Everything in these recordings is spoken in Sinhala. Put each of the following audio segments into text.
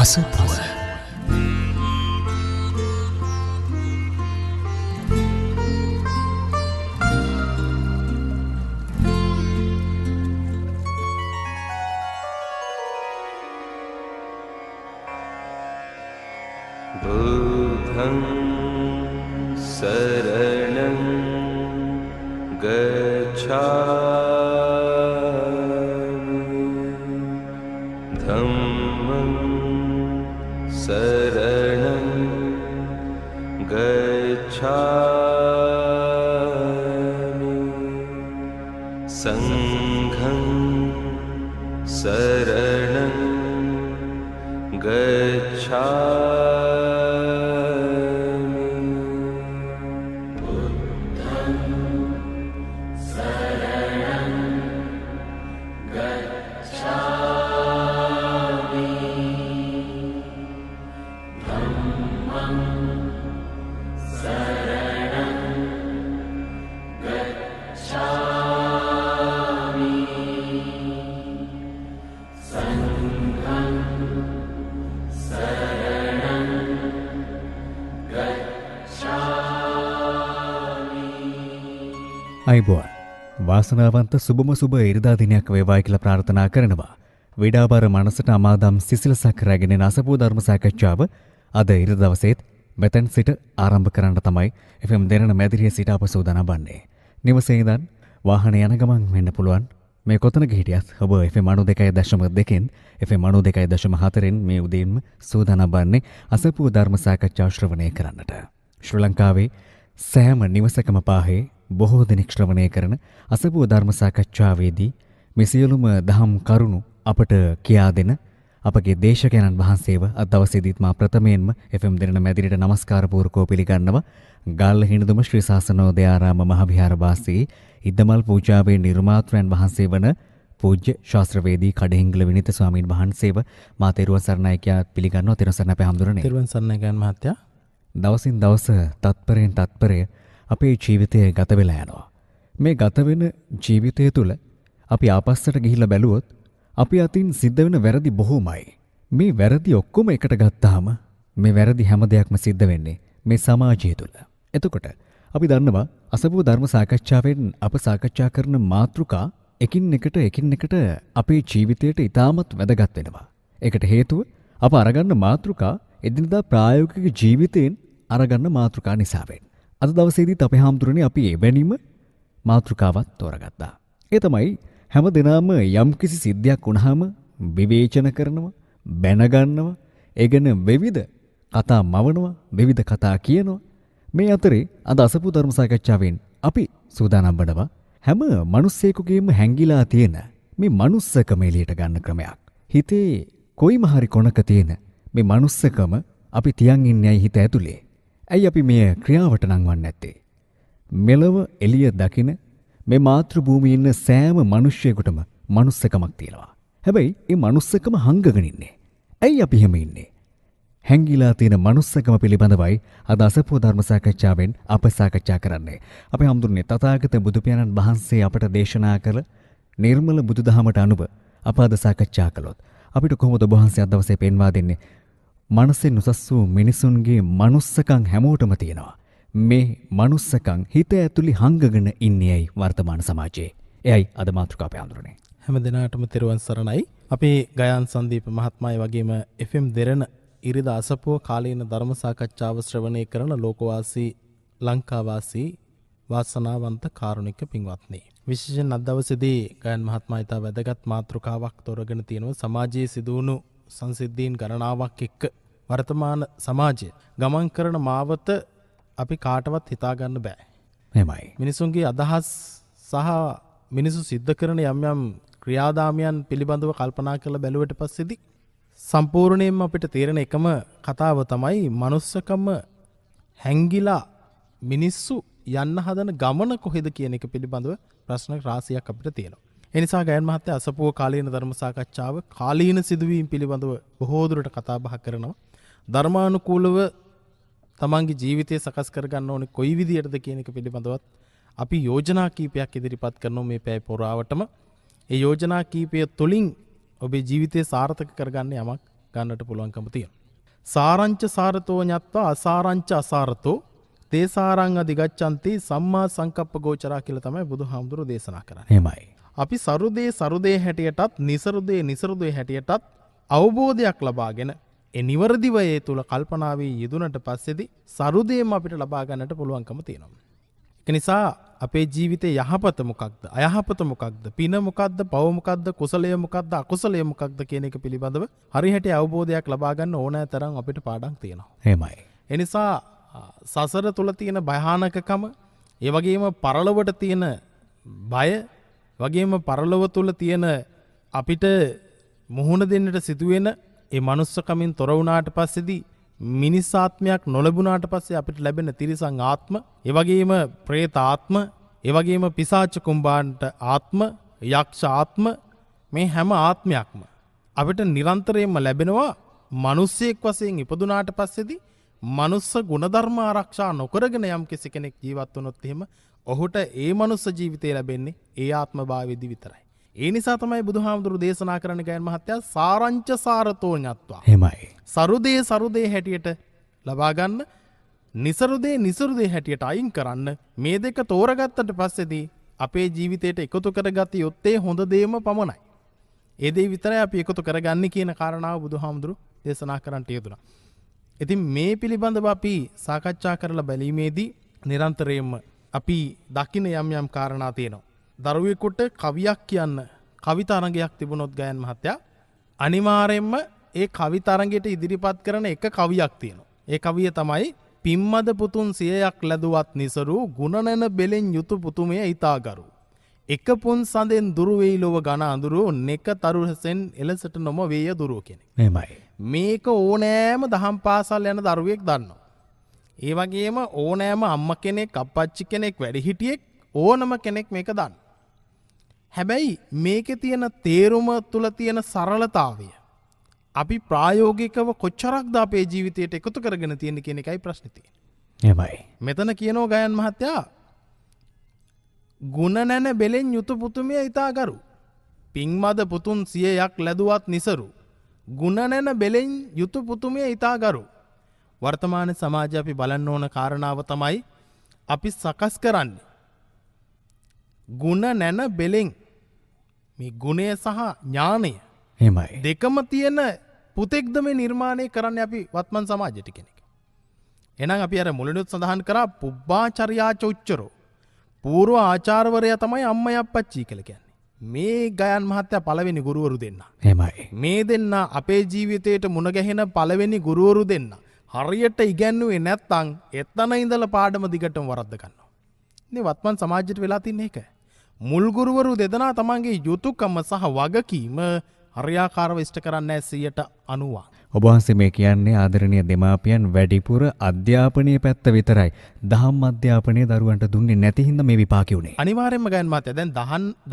阿瑟博士。වාසනාවන්ත සුබම සුබ ඉරිදා දිනයක් වේවායි කියලා ප්‍රාර්ථනා කරනවා. වේඩාබර මනසට අමාදම් සිසිලසක් රැගෙන නසපෝ ධර්ම සාකච්ඡාව අද ඉරිදා දවසේත් මෙතෙන් සිට ආරම්භ කරන්න තමයි FM දෙරණ මැදිරිය සිට අප සූදානම් වන්නේ. නිවසේ ඉඳන් වාහනේ යන ගමන් වෙන්න පුළුවන්. මේ කොතන ගිහිටියත් ඔබ FM 92.2න් FM 92.4න් මේ උදේම සූදානම් වන්නේ අසපෝ ධර්ම සාකච්ඡා ශ්‍රවණය කරන්නට. ශ්‍රී ලංකාවේ සෑම නිවසකම පාහේ බොහෝ දෙනෙක් ශ්‍රවණය කරන අසපුව ධර්ම සාකච්ඡාවේදී මේ සියලුම දහම් කරුණු අපට කියා දෙන අපගේ දේශකයන්න් වහන්සේව අද දවසේදීත් මා ප්‍රථමයෙන්ම FM දෙරණ මැදිරියට নমස්කාර පූර්වකව පිළිගන්නවා ගාල්ල හිඳුම ශ්‍රී සාසනෝදය ආරාම මහවිහාර වාසී ඉදමල් පූජාවේ නිර්මාතෘයන් වහන්සේ වන පූජ්‍ය ශාස්ත්‍රවේදී කඩහිංගල විනිත ස්වාමීන් වහන්සේව මා තෙරුවන් සරණයි කියා පිළිගන්නවා තෙරුවන් සරණ අපේ හැඳුනනේ තෙරුවන් සරණයි ගන් මහත්තයා දවසින් දවස තත්පරයෙන් තත්පරය අපේ ජීවිතය ගත වෙලා යනවා. මේ ගත වෙන ජීවිතය තුළ අපි ආපස්සට ගිහිල්ලා බැලුවොත් අපි අතින් සිද්ධ වෙන වැරදි බොහෝමයි. මේ වැරදි ඔක්කොම එකට ගත්තාම මේ වැරදි හැම දෙයක්ම සිද්ධ වෙන්නේ මේ සමාජය තුළ. එතකොට අපි දන්නවා අසබෝ ධර්ම සාකච්ඡාවෙන් අප සාකච්ඡා කරන මාතෘකා එකින් එකට එකින් එකට අපේ ජීවිතයට ඉතාමත් වැදගත් වෙනවා. ඒකට හේතුව අප අරගන්න මාතෘකා එදිනදා ප්‍රායෝගික ජීවිතයෙන් අරගන්න මාතෘකා නිසාවෙන්. අද දවසේදීත් අපේ හාමුදුරනේ අපි ඒ වැනීම මාතෘකාවක් තෝරගත්තා. ඒ තමයි හැම දිනම යම්කිසි සිද්ධියක් වුණාම විවේචන කරනවා, බැනගන්නවා, ඒ ගැන විවිධ කතා මවනවා, විවිධ කතා කියනවා. මේ අතරේ අද අසපු ධර්ම සාකච්ඡාවෙන් අපි සූදානම් වනවා හැම මිනිස්සෙකුගේම හැංගිලා තියෙන මේ manussකම එළියට ගන්න ක්‍රමයක්. හිතේ කොයිම හරි කොනක තියෙන මේ manussකම අපි තියන් ඉන්නේ ඇයි හිත ඇතුලේ? ඇයි අපි මේ ක්‍රියාවට නංවන්නේ නැත්තේ? මෙලව එළිය දකින මේ මාතෘ භූමියේ ඉන්න සෑම මිනිසියෙකුටම මනුස්සකමක් තියෙනවා. හැබැයි ඒ මනුස්සකම හංගගෙන ඉන්නේ. ඇයි අපි එහෙම ඉන්නේ? හැංගිලා තියෙන මනුස්සකම පිළිබඳවයි අද අසපුව ධර්ම සාකච්ඡාවෙන් අප සාකච්ඡා කරන්නේ. අපේ හඳුන්නේ තථාගත බුදු පියාණන් වහන්සේ අපට දේශනා කළ නිර්මල බුදුදහමට අනුව අප අද සාකච්ඡා කළොත් අපිට කොහොමද ඔබ වහන්සේ අද දවසේ පෙන්වා දෙන්නේ මනසෙන් උසස් වූ මිනිසුන්ගේ මනුස්සකම් හැමෝටම තියෙනවා. මේ මනුස්සකම් හිත ඇතුළේ හංගගෙන ඉන්නේයි වර්තමාන සමාජයේ. එයයි අද මාතෘකාව පැඳුරනේ. හැම දිනාටම තෙරුවන් සරණයි. අපේ ගයාන් සංදීප මහත්මයා වගේම FM දෙරණ ඉරිදා අසපුව කාලීන ධර්ම සාකච්ඡාව ශ්‍රවණය කරන ලෝකවාසී ලංකාවාසී වාසනාවන්ත කාරුණික පින්වත්නි. විශේෂයෙන් අද දවසේදී ගයන් මහත්මයා ඉතා වැදගත් මාතෘකාවක් තොරගෙන තියෙනවා සමාජයේ සිදුවුණු සංසිද්ධීන් ගණනාවක් එක්ක වර්තමාන සමාජය ගමන් කරන මාවත අපි කාටවත් හිතාගන්න බෑ. මෙමයි. මිනිසුන්ගේ අදහස් සහ මිනිසු සිද්ධ කරන යම් යම් ක්‍රියාදාමයන් පිළිබඳව කල්පනා කළ බැලුවට පස්සෙදි සම්පූර්ණයෙන්ම අපිට තේරෙන එකම කතාව තමයි මනුස්සකම හැංගිලා මිනිස්සු යන්න හදන ගමන කොහෙද කියන එක පිළිබඳව ප්‍රශ්න රාසියක් අපිට තියෙනවා. එනිසා ගයන් මහත්තය අසපුුව කාලීන ධර්ම සාකච්ඡාව කාලීන සිදුවීම් පිළිබඳව බොහෝදුරට කතාබහ කරනවා. ධර්මානුකූලව තමන්ගේ ජීවිතය සකස් කරගන්න ඕනේ කොයි විදියටද කියන එක පිළිබඳවත් අපි යෝජනා කීපයක් ඉදිරිපත් කරනවා මේ පැය පුරාවටම. ඒ යෝජනා කීපය තුලින් ඔබේ ජීවිතය සාර්ථක කරගන්න යමක් ගන්නට පුළුවන්කම තියෙනවා. සාරංච සාරතෝ ඤත්වා අසාරංච අසාරතෝ තේ සාරං අධිගච්ඡanti සම්මා සංකප්ප ගෝචරා කියලා තමයි බුදුහාමුදුරෝ දේශනා කරන්නේ. එහෙමයි. අපි සරුදේ සරුදේ හැටියටත් નિසරුදේ નિසරුදේ හැටියටත් අවබෝධයක් ලබාගෙන එනිවරදිවයේ තුළ කල්පනාවී යෙදුනට පස්සෙදි සරුදයම අපිට ලබාගන්නට පුළුවන්කම තියෙනවා. එක නිසා අපේ ජීවිතේ යහපත මොකක්ද අයහපත මොකක්ද පින මොකක්ද පව මොකක්ද කුසලය මොකක්ද අකුසලය මොකක්ද කියන එක පිළිබඳව හරිහැට අවබෝධයක් ලබා ගන්න ඕනෑ තරම් අපිට පාඩම් තියෙනවා. එහෙමයි. එනිසා සසර තුල තියෙන භයානකකම ඒ වගේම පරලොවට තියෙන බය වගේම පරලොව තුල තියෙන අපිට මුහුණ දෙන්නට සිදුවෙන ඒ මනුස්සකමින් තොර වුණාට පස්සේදී මිනිස්සාත්මයක් නොලැබුණාට පස්සේ අපිට ලැබෙන තිරිසන් ආත්ම, ඒ වගේම പ്രേත ආත්ම, ඒ වගේම පිසාච කුම්භාණ්ඩ ආත්ම, යක්ෂ ආත්ම මේ හැම ආත්මයක්ම අපිට නිරන්තරයෙන්ම ලැබෙනවා මිනිස්සෙක් වශයෙන් ඉපදුනාට පස්සේදී මනුස්ස ගුණධර්ම ආරක්ෂා නොකරගෙන යම් කෙනෙක් ජීවත් වුණොත් එහෙම ඔහුට ඒ මනුස්ස ජීවිතය ලැබෙන්නේ ඒ ආත්ම භාවයේදී විතරයි. ඒ නිසා තමයි බුදුහාමුදුරු දේශනා කරන ගයන් මහත්තයා සාරංච සාරතෝ ඥාත්වා. එහෙමයි. සරුදේ සරුදේ හැටියට ලබා ගන්න નિසරුදේ નિසරුදේ හැටියට අයින් කරන්න මේ දෙක තෝරගත්තට පස්සේදී අපේ ජීවිතයට එකතු කරගත යුත්තේ හොඳ දේම පමණයි. ඒ දේ විතරයි අපි එකතු කරගන්නේ කියන කාරණාව බුදුහාමුදුරු දේශනා කරන්නට යෙදුණා. ඉතින් මේ පිළිබඳව අපි සාකච්ඡා කරලා බැලීමේදී නිරන්තරයෙන්ම අපි දකින්න යම් යම් කාරණා තියෙනවා. දරුවෙකුට කවියක් කියන්න කවිතරගයක් තිබුණොත් ගයන් මහත්තයා අනිවාරෙන්ම ඒ කවිතරගෙට ඉදිරිපත් කරන එක කවියක් තියෙනවා. ඒ කවිය තමයි පිම්මද පුතුන් සියයක් ලැබුවත් නිසරු ගුණනන බෙලෙන් යුතු පුතුමය ඊතාගරු. එක පුන් සඳෙන් දුරුවෙයි ලොව ගණ අඳුරු නෙක තරුහසෙන් එලසට නොම වේය දුරුව කෙනෙ. මෙමයි. මේක ඕනෑම දහම් පාසල් යන දරුවෙක් දන්නවා. ඒ වගේම ඕනෑම අම්ම කෙනෙක් අපච්චි කෙනෙක් වැඩිහිටියෙක් ඕනම කෙනෙක් මේක දන්න. හැබැයි මේකෙ තියෙන තේරුම තුළ තියෙන සරලතාවය. අපි ප්‍රායෝගිකව කොච්චරක් ද අපේ ජීවිතයට එකතු කරගෙන තියෙන කියෙ එකයි ප්‍රශ්නති. යමයි. මෙතන කියනෝ ගයන් මහත්තයා ගුණ නැන බෙලෙන් යුතු පුතුමය ඉතාගරු. පින්මද පුතුන් සියයක් ලැදුවත් නිසරු. ගුණ නැන බෙලෙන් යුතු පුතුමය ඉතාගරු. වර්තමාන සමාජ අපි බලන්න ඕන කාරණාව තමයි අපි සකස් කරන්නේ. ගුණ නැන බෙලෙෙන් මේ ගුණය සහ ඥානය හෙමයි දෙකම තියෙන පුතෙක්ද මේ නිර්මාණය කරන්න අපි වත්මන් සමාජටි කෙනෙක්. එනම් අපි අර මුලිනුත් සඳහන් කරා පුබ්බාචරයාච උච්චරෝ. පූරුව ආචාර්වරය තමයි අම්ම අපච්චී කළ කියන්නේ. මේ ගයන් මහත්තය පළවෙනි ගුරුවරු දෙන්න. හෙමයි. මේ දෙන්න අපේ ජීවිතයට මුණගැහෙන පළවෙනි ගුරුවරු දෙන්න. හරියට ඉගැන්නුවේ නැත්තං එත්තන ඉඳල පාඩම දිගටම වරද්ද ගන්නවා. වත්මන් සමාජයට වෙලා තින්නේ එකයි. මුල්ගුරුවරු දෙදනා තමන්ගේ යුතුකම්ම සහ වගකීම හරියාකාරව ඉෂ්ට කරන්න ඇසයට අනුවා. ඔබහන්සේ මේ කියන්නේ ආදරණය දෙමාපියන් වැඩිපුර අධ්‍යාපනය පැත්ත විතරයි. දහම් අධ්‍යාපනය දරුවන්ට දුන්නේ නැතිහින්ද මේ විපාකිවුණේ. අනිවාරෙන්ම ගැන්මත් ඇදැන්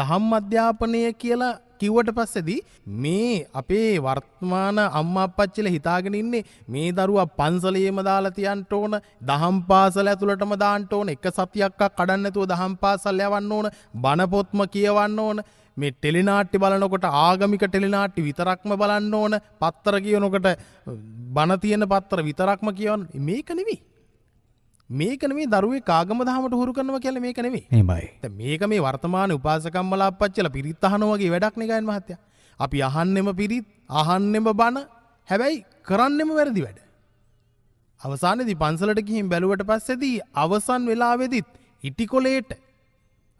දහම් අධ්‍යාපනය කියලා කිව්වට පස්සේදී මේ අපේ වර්තමාන අම්මා අප්පච්චිලා හිතාගෙන ඉන්නේ මේ දරුවා පන්සලේම දාලා තියන්න ඕන, දහම් පාසල ඇතුළටම දාන්න ඕන, එක සතියක් කඩන්න නැතුව දහම් පාසල් යවන්න ඕන, බණ පොත්ම කියවන්න ඕන. මේ ටෙලිනාට්‍ය බලනකොට ආගමික ටෙලිනාට්‍ය විතරක්ම බලන්න ඕන, පත්තර කියනකොට බණ තියෙන පත්තර විතරක්ම කියවන්න. මේක නෙවෙයි. මේක නෙමේ දරුවේ කාගම දහමට හුරු කරනවා කියලා මේක නෙමේ. එහෙමයි. දැන් මේක මේ වර්තමාන උපාසකම්මලා අපච්චලා පිරිත් අහන වගේ වැඩක් නේ ගයන් මහත්තයා. අපි අහන්නෙම පිරිත්, අහන්නෙම බණ, හැබැයි කරන්නෙම වැරදි වැඩ. අවසානයේදී පන්සලට ගිහින් බැලුවට පස්සේදී අවසන් වෙලාවේදීත් ඉටිකොලේට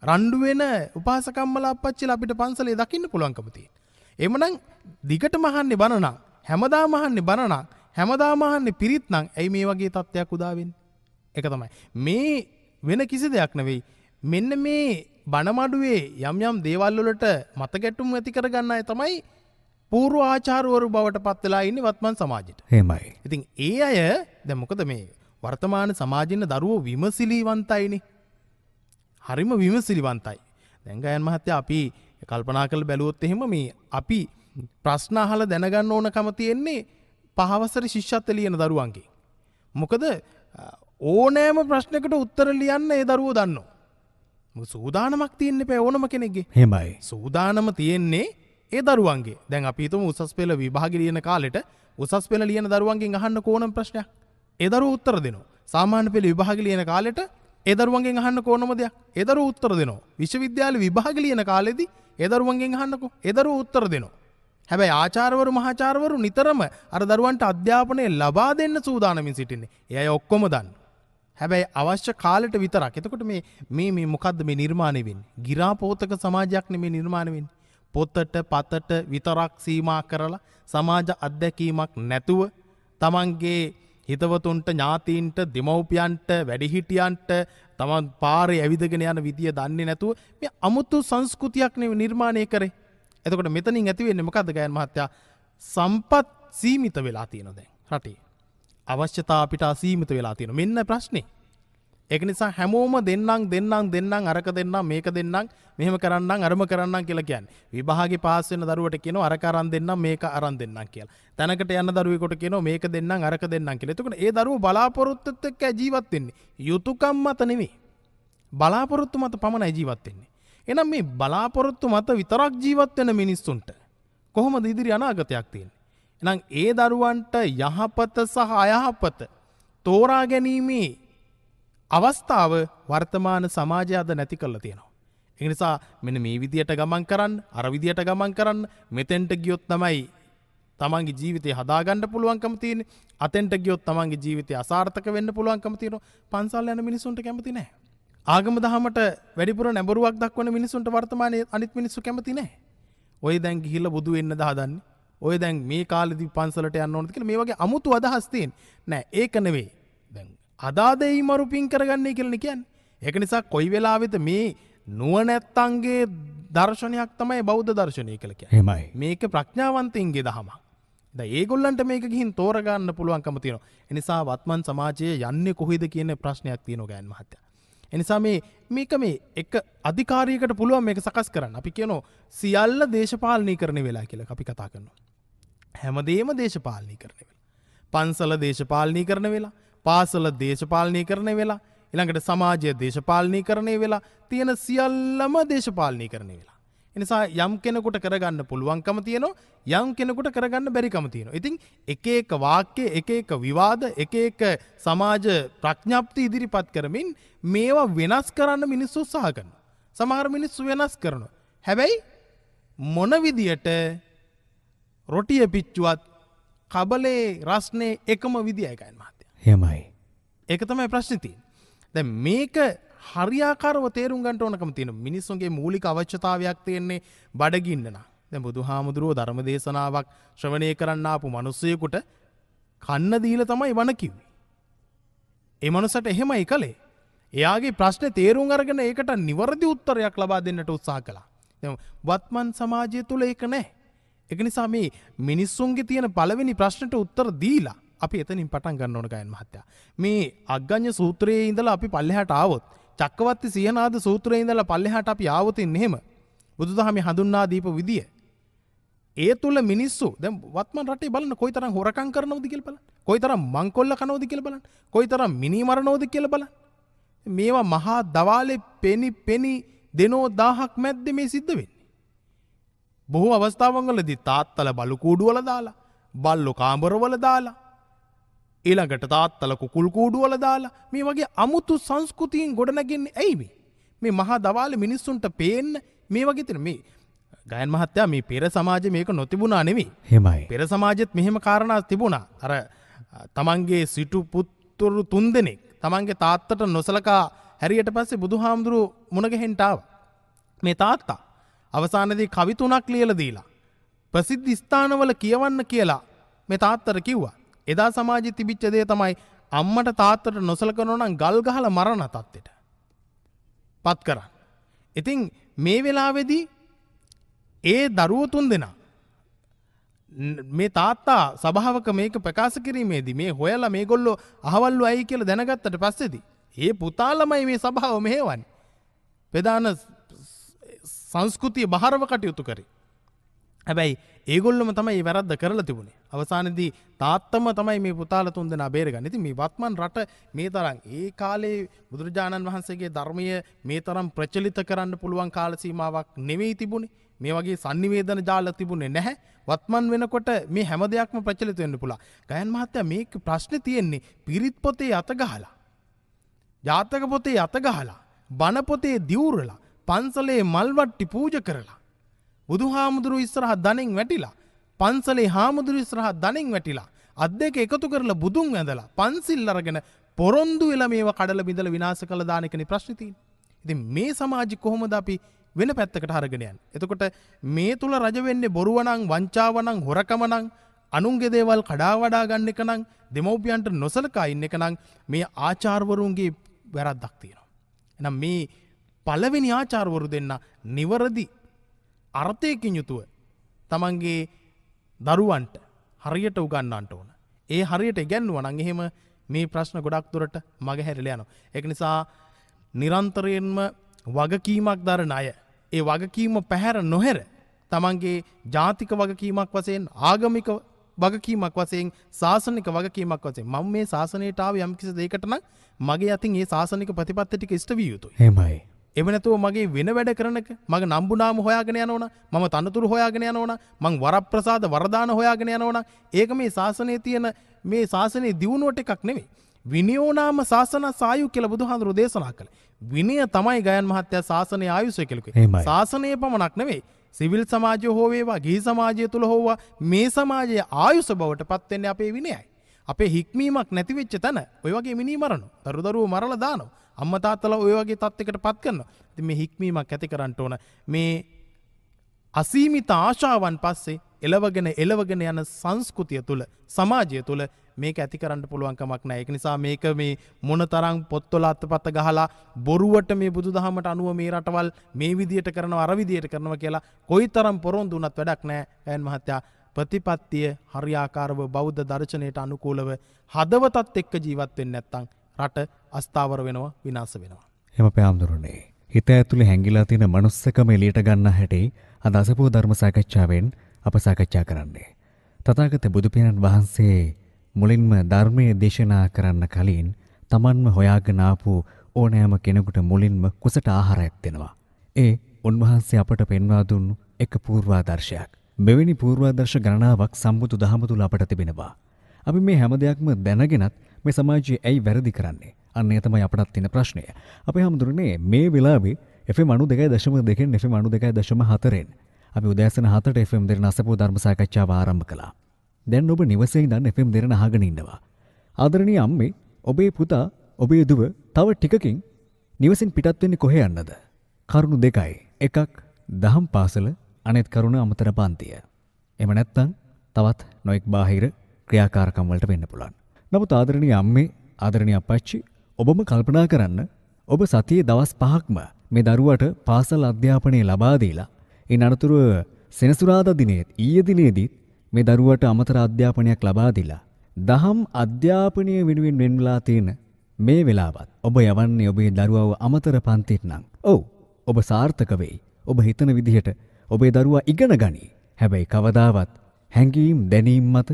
රණ්ඩු වෙන උපාසකම්මලා අපච්චලා අපිට පන්සලේ දකින්න පුළුවන්කම තියෙන. එමනම් දිගටම අහන්නේ බණ නම්, හැමදාම අහන්නේ බණ නම්, හැමදාම අහන්නේ පිරිත් නම් ඇයි මේ වගේ තත්ත්වයක් උදා වෙන්නේ? එක තමයි. මේ වෙන කිසි දෙයක් නෙවෙයි. මෙන්න මේ බණමඩුවේ යම් යම් දේවල්වලට මත ගැටුම් ඇති කරගන්නයි තමයි පූර්ව ආචාරවරු බවට පත් වෙලා ඉන්නේ වත්මන් සමාජයට. එහෙමයි. ඉතින් ඒ අය දැන් මොකද මේ වර්තමාන සමාජින්න දරුවෝ විමසිලිවන්තයිනේ. හරිම විමසිලිවන්තයි. දැන් ගයන් මහත්තයා අපි කල්පනා කළ බැලුවොත් එහෙම මේ අපි ප්‍රශ්න අහලා දැනගන්න ඕනකම තියෙන්නේ පහවසර ශිෂ්‍යත්ව ලියන දරුවන්ගේ. මොකද ඕනෑම ප්‍රශ්නකට උත්තර ලියන්න ඒ දරුවෝ දන්නවා. සූදානමක් තියන්න පැ ඕනම කෙනෙගේ හෙමයි සූදානම තියෙන්නේ ඒ දරුවන්ගේ දැන් අපිතුම උසස් පෙල විභාග ලියන කාලෙට උසස් පෙල ලියන දරුවන්ගේ අහන්න ඕන ප්‍රශ්නයක් එදරු උත්තර දෙනවා සාමාන්‍ය පෙළ විභාග ලියන කාලෙට එදරුවන්ගේ අහන්න ඕනම දෙයක් එදරු උත්තර දෙනවා විශ්වවිද්‍යාල විභාග ලියන කාලෙදි එදරුවන්ගේ අහන්නකෝ එදරු උත්තර දෙනවා හැබැයි ආචාරවරු මහාචාරවරු නිතරම අර දරුවන්ට අධ්‍යාපනය ලබා දෙන්න සූදානමින් සිටින්නේ එය ඔක්කොම දන්න හැබැයි අවශ්‍ය කාලෙට විතරක්. එතකොට මේ මේ මේ මොකද්ද මේ නිර්මාණය වෙන්නේ? ගිරාපෝතක සමාජයක් නෙමේ නිර්මාණය වෙන්නේ. පොතට පතට විතරක් සීමා කරලා සමාජ අත්දැකීමක් නැතුව තමන්ගේ හිතවතුන්ට ඥාතීන්ට දෙමව්පියන්ට වැඩිහිටියන්ට තමන් පාරේ ඇවිදගෙන යන විදිය දන්නේ නැතුව මේ අමුතු සංස්කෘතියක් නෙවෙයි නිර්මාණය කරේ. එතකොට මෙතනින් ඇති වෙන්නේ මොකද්ද ගයන් මහත්තයා? සම්පත් සීමිත වෙලා තියෙනවා දැන් රටේ. අවශ්‍යතා අපිට අසීමිත වෙලා තියෙන මෙන්න ප්‍රශ්නේ. ඒක නිසා හැමෝම දෙන්නම් දෙන්නම් දෙන්නම් අරක දෙන්නම් මේක දෙන්නම් මෙහෙම කරන්නම් අරම කරන්නම් කියලා කියන්නේ. විභාගේ පාස් වෙන දරුවට කියනවා අරක අරන් දෙන්නම් මේක අරන් දෙන්නම් කියලා. තැනකට යන දරුවෙකුට කියනවා මේක දෙන්නම් අරක දෙන්නම් කියලා. එතකොට ඒ දරුවෝ බලාපොරොත්තුත් එක්ක ජීවත් වෙන්නේ. යුතුයකම් මත නෙමෙයි. බලාපොරොත්තු මත පමණයි ජීවත් වෙන්නේ. එහෙනම් මේ බලාපොරොත්තු මත විතරක් ජීවත් වෙන මිනිස්සුන්ට කොහොමද ඉදිරි අනාගතයක් තියෙන්නේ? එනම් ඒ දරුවන්ට යහපත සහ අයහපත තෝරා ගැනීමේ අවස්ථාව වර්තමාන සමාජය අද නැති කරලා තියෙනවා. එනිසා මෙන මේ විදියට ගමන් කරන්න අරවිදියට ගමන් කරන්න මෙතෙන්ට ගියොත් තමයි තමන්ගේ ජීවිතය හදාගණ්ඩ පුළුවන්කම තියෙන අතෙන්ට ගියොත් තමන්ගේ ජීවිතය අසාර්ථක වෙන්න පුළුවන්කම තියෙන පන්සල් යන මිනිසුන්ට කැමති නෑ. ආගම දහමට වැඩිපුර නැබරුවක් දක්වන මිනිසුන්ට වර්තමානය අනිත් මිනිස්සු කැමති නෑ. ඔය දැන් ගිහිල්ල බුදු වෙන්න දහදන්නේ ඔය දැන් මේ කාලෙදි පන්සලට යන්න ඕනද කියලා මේ වගේ අමුතු අදහස් තියෙන. නෑ ඒක නෙවෙයි. දැන් අදාදෙයි මරු පින් කරගන්නේ කියලා කියන්නේ. ඒක නිසා කොයි වෙලාවෙද මේ නුවණැත්තන්ගේ දර්ශනයක් තමයි බෞද්ධ දර්ශනය කළ කිය හෙමයි මේක ප්‍රඥාවන්තයන්ගේ දහම ද ඒගොල්ලන්ට මේක ගිහින් තෝරගන්න පුළුවන්කම තියෙනවා එනිසා වත්මන් සමාජයේ යන්නේ කොහෙද කියන ප්‍රශ්නයක් තියෙන ගෑන් මහත්ත එනිසා මේ මේක මේ එක අධිකාරයකට පුළුවන් මේක සකස් කරන්න අපි කියනෝ සියල්ල දේශපාලනය කරන වෙලා කියලා අපි කතා කරනවා හැමදේම දේශපාලනී කරන වෙලා. පන්සල දේශපාලනී කරන වෙලා පාසල දේශපාලනී කරන වෙලා ඉළඟට සමාජය දේශපාලනී කරණය වෙලා තියෙන සියල්ලම දේශපාලනී කරණය වෙලා. එනිසා යම් කෙනෙකුට කරගන්න පුළුවන්කම තියනවා යම් කෙනෙකුට කරගන්න බැරිකම තියෙනවා. ඉතින් එක එක වාක්‍ය එක එක විවාද එක එක සමාජ ප්‍රඥප්ති ඉදිරිපත් කරමින් මේවා වෙනස් කරන්න මිනිස්සු උත්සාහ කරනවා. සමහර මිනිස්සු වෙනස් කරනවා. හැබැයි මොන විදියට රොටිය පිච්චුවත් කබලේ රස්නේ එකම විදි අයකයන් මහත්‍ය හෙමයි එක තමයි ප්‍රශ්නතින් දැ මේක හරියාකාරව තේරුම් ගට ඕනකම තියෙන මිනිස්සුන්ගේ මූලික අවශ්‍යතාවයක් තියෙන්නේ බඩගින්නනා දැ බුදු හාමුදුරුවෝ ධර්ම දේශනාවක් ශ්‍රවණය කරන්න ආපු මනුස්සයකුට කන්න දීල තමයි වන කිව්වේ. ඒ මනුසට එහෙමයි කළේ. එයාගේ ප්‍රශ්න තේරුම් අරගෙන ඒකට නිවරදි උත්තරයක් ලබා දෙන්නට උත්සා කළා. වත්මන් සමාජය තුළ ඒක නෑ. එක නිසා මේ මිනිස්සුන්ගේ තියෙන පළවෙනි ප්‍රශ්නට උත්තර දීලා අපි එතනින් පටන් ගන්න ඕන ගයන් මහත්තයා. මේ අග්ගඤ්ඤ සූත්‍රයේ ඉඳලා අපි පල්ලෙහාට ආවොත් චක්කවත්ති සියනාද සූත්‍රයේ ඉඳලා පල්ලෙහාට අපි ආවොත් එහෙම බුදුදහමේ හඳුන්වා දීප විදිය ඒ තුළ මිනිස්සු දැන් වත්මන් රටේ බලන්න කොයිතරම් හොරකම් කරනවද කියලා බලන්න. කොයිතරම් මංකොල්ල කනවද කියලා බලන්න. කොයිතරම් මිනි මරනවද කියලා බලන්න. මේවා මහා දවාලේ පෙනි පෙනි දෙනෝ දහහක් මැද්දේ මේ සිද්ධ වෙන්නේ. බොහෝ අවස්ථාවංගලදි තාත්තල බලුකූඩුවල දාලා බල්ලො කාම්බරවල දාලා. ඊළඟට තාත්තල කුකුල්කූඩුවල දාලා මේ වගේ අමුතු සංස්කෘතියෙන් ගොඩනගෙන්නේ ඇයිමි. මේ මහා දවාල මිනිස්සුන්ට පේන්න මේ වගේතන මේ ගයන් මහත්තයා මේ පෙර සමාජ මේක නොතිබුණා නෙවි හෙමයි පෙර සමාජත් මෙහෙම කාරණා තිබුණා අර තමන්ගේ සිටු පුත්තුරු තුන් දෙනෙක් තමන්ගේ තාත්තට නොසලකා හැරියට පස්සේ බුදු හාමුදුරු මුණගහෙන්ටාව මේ තාත්තා අවසානදී කවි තුනක් ලියලා දීලා. ප්‍රසිද්ධ ස්ථානවල කියවන්න කියලා මේ තාත්තට කිව්වා. එදා සමාජයේ තිබිච්ච දේ තමයි අම්මට තාත්තට නොසලකනෝ නම් ගල් ගහලා මරණ තත්ත්වෙට. පත් කරන්න. ඉතින් මේ වෙලාවේදී ඒ දරුවෝ තුන් දෙනා මේ තාත්තා සභාවක මේක ප්‍රකාශ කිරීමේදී මේ හොයලා මේගොල්ලෝ අහවල්ලු අය කියලා දැනගත්තට පස්සේදී ඒ පුතාලමයි මේ සභාව මෙහෙවන්නේ. ප්‍රධාන සංස්කෘතිය බහරව කටයුතු කරේ. හැබැයි ඒගොල්ලම තමයි වැරද්ද කරලා තිබුණේ අවසානදී තාත්තම තමයි මේ පුතාල තුන් දෙනා බේරගන්න ඉතින් මේ වත්මන් රට මේ තරම් ඒ කාලේ බුදුරජාණන් වහන්සේගේ ධර්මය මේ තරම් ප්‍රචලිත කරන්න පුළුවන් කාල සීමාවක් නෙවෙයි තිබුණේ මේ වගේ sannivedana ජාල තිබුණේ නැහැ වත්මන් වෙනකොට මේ හැම දෙයක්ම ප්‍රචලිත වෙන්න පුළුවන් ගයන් මහත්තයා මේ ප්‍රශ්නේ තියෙන්නේ පිරිත් පොතේ අත ගහලා ජාතක පොතේ අත ගහලා බණ පොතේ දියුරලා පන්සලේ මල්වට්ටි පූජ කරලා. බුදු හාමුදුරු ඉස්සරහ දනෙන් වැටිලා. පන්සලේ හාමුදුරු ඉස්සරහ දනෙන් වැටිලා. අත් දෙක එකතු කරලා බුදුන් ඇඳලා පන්සිල් අරගෙන පොරොන්දු වෙලා මේව කඩල බිඳල විනාශ කළ දානකනේ ප්‍රශ්නේ තියෙන්නේ. ඉතින් මේ සමාජෙ කොහොමද අපි වෙන පැත්තකට අරගෙන යන්නේ? එතකොට මේ තුල රජ වෙන්නේ බොරුවනම් වංචාවනම් හොරකමනම් අනුන්ගේ දේවල් කඩා වඩා ගන්න එක නම් දෙමව්පියන්ට නොසලකා ඉන්න එක නම් මේ ආචාර්වරුන්ගේ වැරද්දක් තියෙනවා. එහෙනම් මේ පළවෙනි ආචාර්වරු දෙන්න නිවරදි අර්ථයකින් යුතුව තමන්ගේ දරුවන්ට හරියට උගන්නන්ට ඕන. ඒ හරියට ගැන්නුව නං එහෙම මේ ප්‍රශ්න ගොඩක් තුරට මග හැරලයන. එක නිසා නිරන්තරයෙන්ම වගකීමක් දරන අය. ඒ වගකීම පැහැර නොහැර තමන්ගේ ජාතික වගකීමක් වසයෙන් ආගමික වගකීමක් වසයෙන් ශාසනික වගකීමක් වසේ මං මේ ශාසනයටාව යම්කිසි දෙකටන මගේ අතින් ඒ ශාසනික ප්‍රතිපත්තටික ස්ටවිය යුතු හෙමයි. එහෙම නැතුව මගේ වෙන වැඩ කරනක මගේ නම්බුනාම හොයාගෙන යනවන මම තනතුරු හොයාගෙන යනවන මං වරප්‍රසාද වරදාන හොයාගෙන යනවන ඒක මේ ශාසනයේ තියෙන මේ ශාසනයේ දියුණුවට එකක් නෙමෙයි විනයෝනාම ශාසන සායු කියලා බුදුහාඳුරු දේශනා කළා විනය තමයි ගයන් මහත්තයා ශාසනයේ ආයුෂය කියලා කිව්වේ ශාසනයේ පමණක් නෙමෙයි සිවිල් සමාජය හෝ වේවා ගිහි සමාජය තුල හෝවා මේ සමාජයේ ආයුෂ බවට පත් වෙන්නේ අපේ විනයයි අපේ හික්මීමක් නැති වෙච්ච තැන ඔය වගේ මිනී මරනවා දරුදරුවෝ මරලා දානවා අම්ම තාත්තලා ඔය වගේ තත්යකට පත් කරනවා. ඉතින් මේ හික්මීමක් ඇති කරන්න ඕන. මේ අසීමිත ආශාවන් පස්සේ එලවගෙන එලවගෙන යන සංස්කෘතිය තුළ සමාජය තුළ මේක ඇති කරන්න පුළුවන්කමක් නෑ එක නිසා මේක මේ මොන තරං පොත්තොල අත්තපත්ත ගහලා බොරුවට මේ බුදු දහමට අනුව මේ රටවල් මේ විදියට කරනවා අරවිදියට කරනව කියලා කොයි තරම් පොරොන්දු වුණත් වැඩක් නෑ ඇයන් මහත්තයා ප්‍රතිපත්තිය හරියාකාරව බෞද්ධ දර්ශනයට අනුකූලව හදවතත් එක්ක ජීවත් වෙන්නේ නැත්නම් රට අස්ථාවර වෙනවා විනාස වෙනවා. එම පෑම්දුරනේ. හිත ඇතුළේ හැංගිලා තියෙන මනුස්සකම එලියට ගන්න හැටි අද අසපුව ධර්ම සාකච්ඡාවෙන් අප සාකච්ඡා කරන්නේ. තථාගත බුදුපියාණන් වහන්සේ මුලින්ම ධර්මයේ දේශනා කරන්න කලින් තමන්ම හොයාගෙන ආපු ඕනෑම කෙනෙකුට මුලින්ම කුසට ආහාරයක් දෙනවා. ඒ උන්වහන්සේ අපට පෙන්වා දුන්නු එක පූර්වාදර්ශයක්. මෙවැනි පූර්වාදර්ශ ගණනාවක් සම්බුදු දහම තුල අපට තිබෙනවා. අපි මේ හැම දෙයක්ම දැනගෙනත් මේ සමාජයේ ඇයි වැරදි කරන්නේ? අන්න ඒ තමයි අපටත් තියෙන ප්‍රශ්නය. අපේ හැමදෙරනේ මේ වෙලාවේ FM 92.2 න් FM 92.4 න් අපි උදෑසන 7ට FM දෙරණ අසපුව ධර්ම සාකච්ඡාව ආරම්භ කළා. දැන් ඔබ නිවසේ ඉඳන් FM දෙරණ අහගෙන ඉන්නවා. ආදරණීය අම්මේ ඔබේ පුතා ඔබේ දුව තව ටිකකින් නිවසින් පිටත් වෙන්නේ කොහේ යන්නද? කරුණු දෙකයි. එකක් දහම් පාසල අනෙත් කරුණ අමතර පන්තිය. එම නැත්තම් තවත් නොඑක් බාහිර ක්‍රියාකාරකම් වලට වෙන්න පුළුවන්. නමුත් ආදරණීය අම්මේ ආදරණීය අපච්චි ඔබම කල්පනා කරන්න ඔබ සතියේ දවස් 5ක්ම මේ දරුවට පාසල් අධ්‍යාපනය ලබා දීලා ඉන් අනතුරුව සෙනසුරාදා දිනේ ඊයේ දිනේදීත් මේ දරුවට අමතර අධ්‍යාපනයක් ලබා දීලා දහම් අධ්‍යාපනය වෙනුවෙන් වෙන්ලා තියෙන මේ වෙලාවත් ඔබ යවන්නේ ඔබේ දරුවව අමතර පන්තිට නම් ඔව් ඔබ සාර්ථක වෙයි ඔබ හිතන විදිහට ඔබේ දරුවා ඉගෙන ගනී හැබැයි කවදාවත් හැඟීම් දැනීම් මත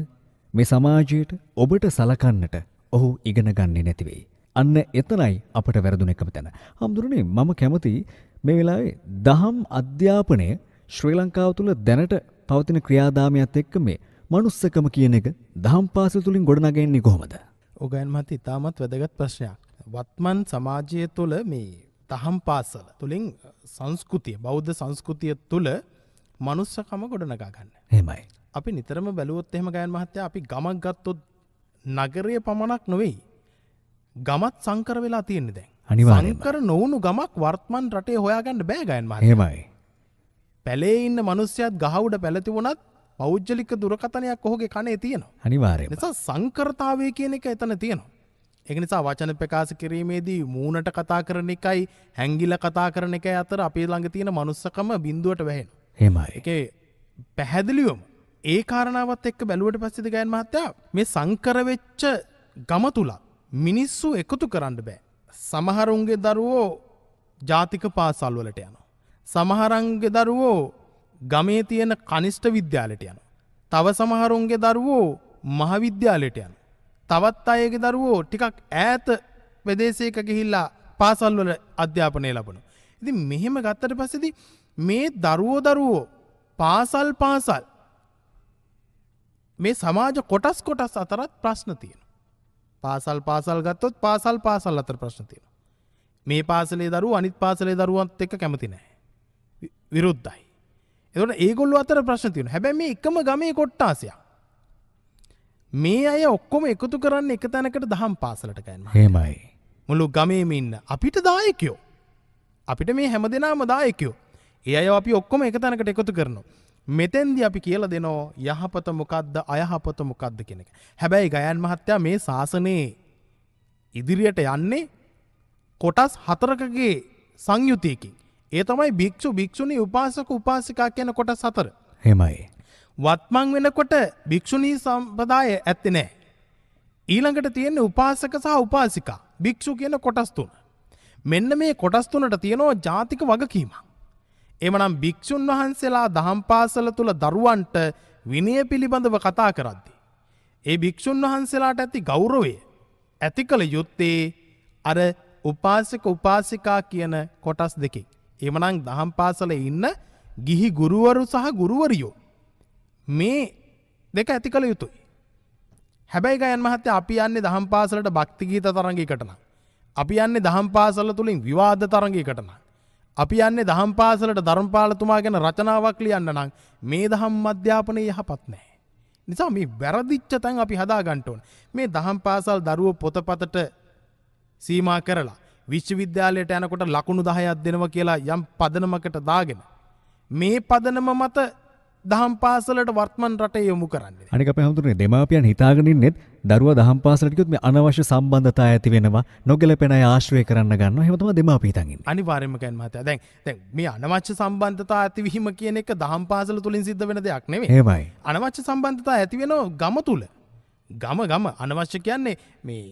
මේ සමාජයට ඔබට සලකන්නට ඔහු ඉගෙන ගන්නේ නැති වෙයි. අන්න එතනයි අපට වැරදුන එකම තැන. හම්දුරනේ මම කැමති මේ වෙලාවේ දහම් අධ්‍යාපනය ශ්‍රී ලංකාව තුළ දැනට පවතින ක්‍රියාදාමයත් එක්ක මේ මනුස්සකම කියන එක දහම් පාසල් තුලින් ගොඩනගන්නේ කොහොමද? ඔගයන් මහත්තයා ඉතාමත් වැදගත් ප්‍රශ්නයක්. වත්මන් සමාජය තුළ මේ දහම් පාසල තුළින් සංස්කෘතිය බෞද්ධ සංස්කෘතිය තුළ මනුස්සකම ගොඩනගා ගන්න. එහෙමයි. අපි නිතරම බැලුවොත් එහෙම ගයන් මහත්තයා අපි ගමක් ගත්තොත් නගරය පමණක් නොවෙයි. ගමත් සංකර වෙලා තියෙන්නේ දැන්. අනිවාර්යයෙන්ම. නොවුණු ගමක් වර්තමාන රටේ හොයාගන්න බෑ ගයන් මහත්තයා. එහෙමයි. පැලේ ඉන්න මිනිස්සයත් ගහ උඩ පැලති වුණත් පෞද්ගලික දුරකථනයක් ඔහුගේ කනේ තියෙනවා. අනිවාර්යයෙන්ම. නිසා සංකරතාවය කියන එක එතන තියෙනවා. ඒක නිසා වචන ප්‍රකාශ කිරීමේදී මූණට කතා කරන එකයි හැංගිල කතා කරන එකයි අතර අපේ ළඟ තියෙන මනුස්සකම බිඳුවට වැහෙනවා. එහෙමයි. ඒකේ පැහැදිලිවම ඒ කාරණාවත් එක්ක බැලුවට පස්සේ ගයන් මහත්තයා මේ සංකර වෙච්ච ගම තුලත් මිනිස්සු එකතු කරන්න බෑ. සමහරුන්ගේ දරුවෝ ජාතික පාසල් වලට යනවා. සමහරන්ගේ දරුවෝ ගමේ තියෙන කනිෂ්ඨ විද්‍යාලයට යනවා. තව සමහරුන්ගේ දරුවෝ මහවිද්‍යාලයට යනවා. තවත් අයගේ දරුවෝ ටිකක් ඈත ප්‍රදේශයක ගිහිල්ලා පාසල් වල අධ්‍යාපනය ලබනවා. ඉතින් මෙහෙම ගත්තට පස්සේදී මේ දරුවෝ දරුවෝ පාසල් පාසල් මේ සමාජ කොටස් කොටස් අතරත් ප්‍රශ්න තියෙන. පාසල් පාසල් ගත්තොත් පාසල් පාසල් අතර ප්‍රශ්න තියෙන. මේ පාසලේ දරු අනිත් පාසලේ දරුවත් එක්ක කැමති නෑ. විරුද්ධයි. එතකොට ඒගොල්ලෝ අතර ප්‍රශ්න තියෙන. හැබැයි මේ එකම ගමේ කොට්ටාසියක්. මේ අය ඔක්කොම එකතු කරන්න එක තැනකට දහම් පාසලට ගන්න. එහෙමයි. මුළු ගමේම ඉන්න අපිට දායකයෝ. අපිට මේ හැම දෙනාම දායකයෝ. ඒ අය අපි ඔක්කොම එක තැනකට එකතු කරනවා. මෙතෙන්දි අපි කියල දෙනෝ යහපත මොකක්ද අයහපත මොකක්ද කෙනෙක. හැබැයි ගයන් මහත්තයා මේ ශාසනයේ ඉදිරියට යන්නේ කොටස් හතරකගේ සංයුතියකින්. ඒ තමයි භික්ෂු භික්ෂුණි උපාසක උපාසිකා කියන කොට සතර හෙමයි. වත්මං වෙනකොට භික්‍ෂුණී සම්පදාය ඇත්ති නෑ. ඊළඟට තියෙන උපාසක සහ උපාසිකා භික්‍ෂු කියන කොටස්තුන. මෙන්න මේ කොටස්තුනට තියෙනවා ජාතික වගකීමක්. එමනම් භික්‍ෂූන් වහන්සේලා දහම් පාසල තුළ දරුවන්ට විනය පිළිබඳව කතා කරද්දි. ඒ භික්‍ෂූන් වහන්සේලාට ඇති ගෞරවේ ඇති කළ යුත්තේ අර උපාසක උපාසිකා කියන කොටස් දෙකින්. එමනං දහම් පාසල ඉන්න ගිහි ගුරුවරු සහ ගුරුවරියෝ. මේ දෙක ඇති කළ යුතුයි. හැබැයි ගයන් මහත්‍ය අපි යන්නේ දහම් පාසලට භක්තිගීත තරගකටන. අපි යන්නේ දහම් පාසල තුළින් විවාධ තරගකටනා. අපි යන්නේ දහම් පාසලට ධර්මපාලතුමා ගැන රචනාවක් ලියන්න නම් මේ දහම් අධ්‍යාපනය යහපත් නෑ. නිසා මේ වැරදිච්ච තැන් අපි හදාගන්ටඕන. මේ දහම් පාසල් දරුව පොතපතට සීමා කරලා විශ්වවිද්‍යාලයට යනකොට ලකුණු දහයක් දෙනව කියලා යම් පදනමකට දාගෙන. මේ පදනම මත දහම් පාසලට වර්තමන් රට යොමු කරන්නේ. අනික අපේ හැමතුනේ දෙමාපියන් හිතාගෙන ඉන්නෙත් දරුවා දහම් පාසලට ගියොත් මේ අනවශ්‍ය සම්බන්ධතා ඇති වෙනවා. නොගැලපෙන අය ආශ්‍රය කරන්න ගන්නවා. එහෙම තමයි දෙමාපිය හිතන් ඉන්නේ. අනිවාර්යයෙන්ම කියන්නේ මහත්තයා. දැන් දැන් මේ අනවශ්‍ය සම්බන්ධතා ඇතිවීම කියන එක දහම් පාසල තුලින් සිද්ධ වෙන දෙයක් නෙමෙයි. එහෙමයි. අනවශ්‍ය සම්බන්ධතා ඇති වෙනව ගම තුල. ගම ගම අනවශ්‍ය කියන්නේ මේ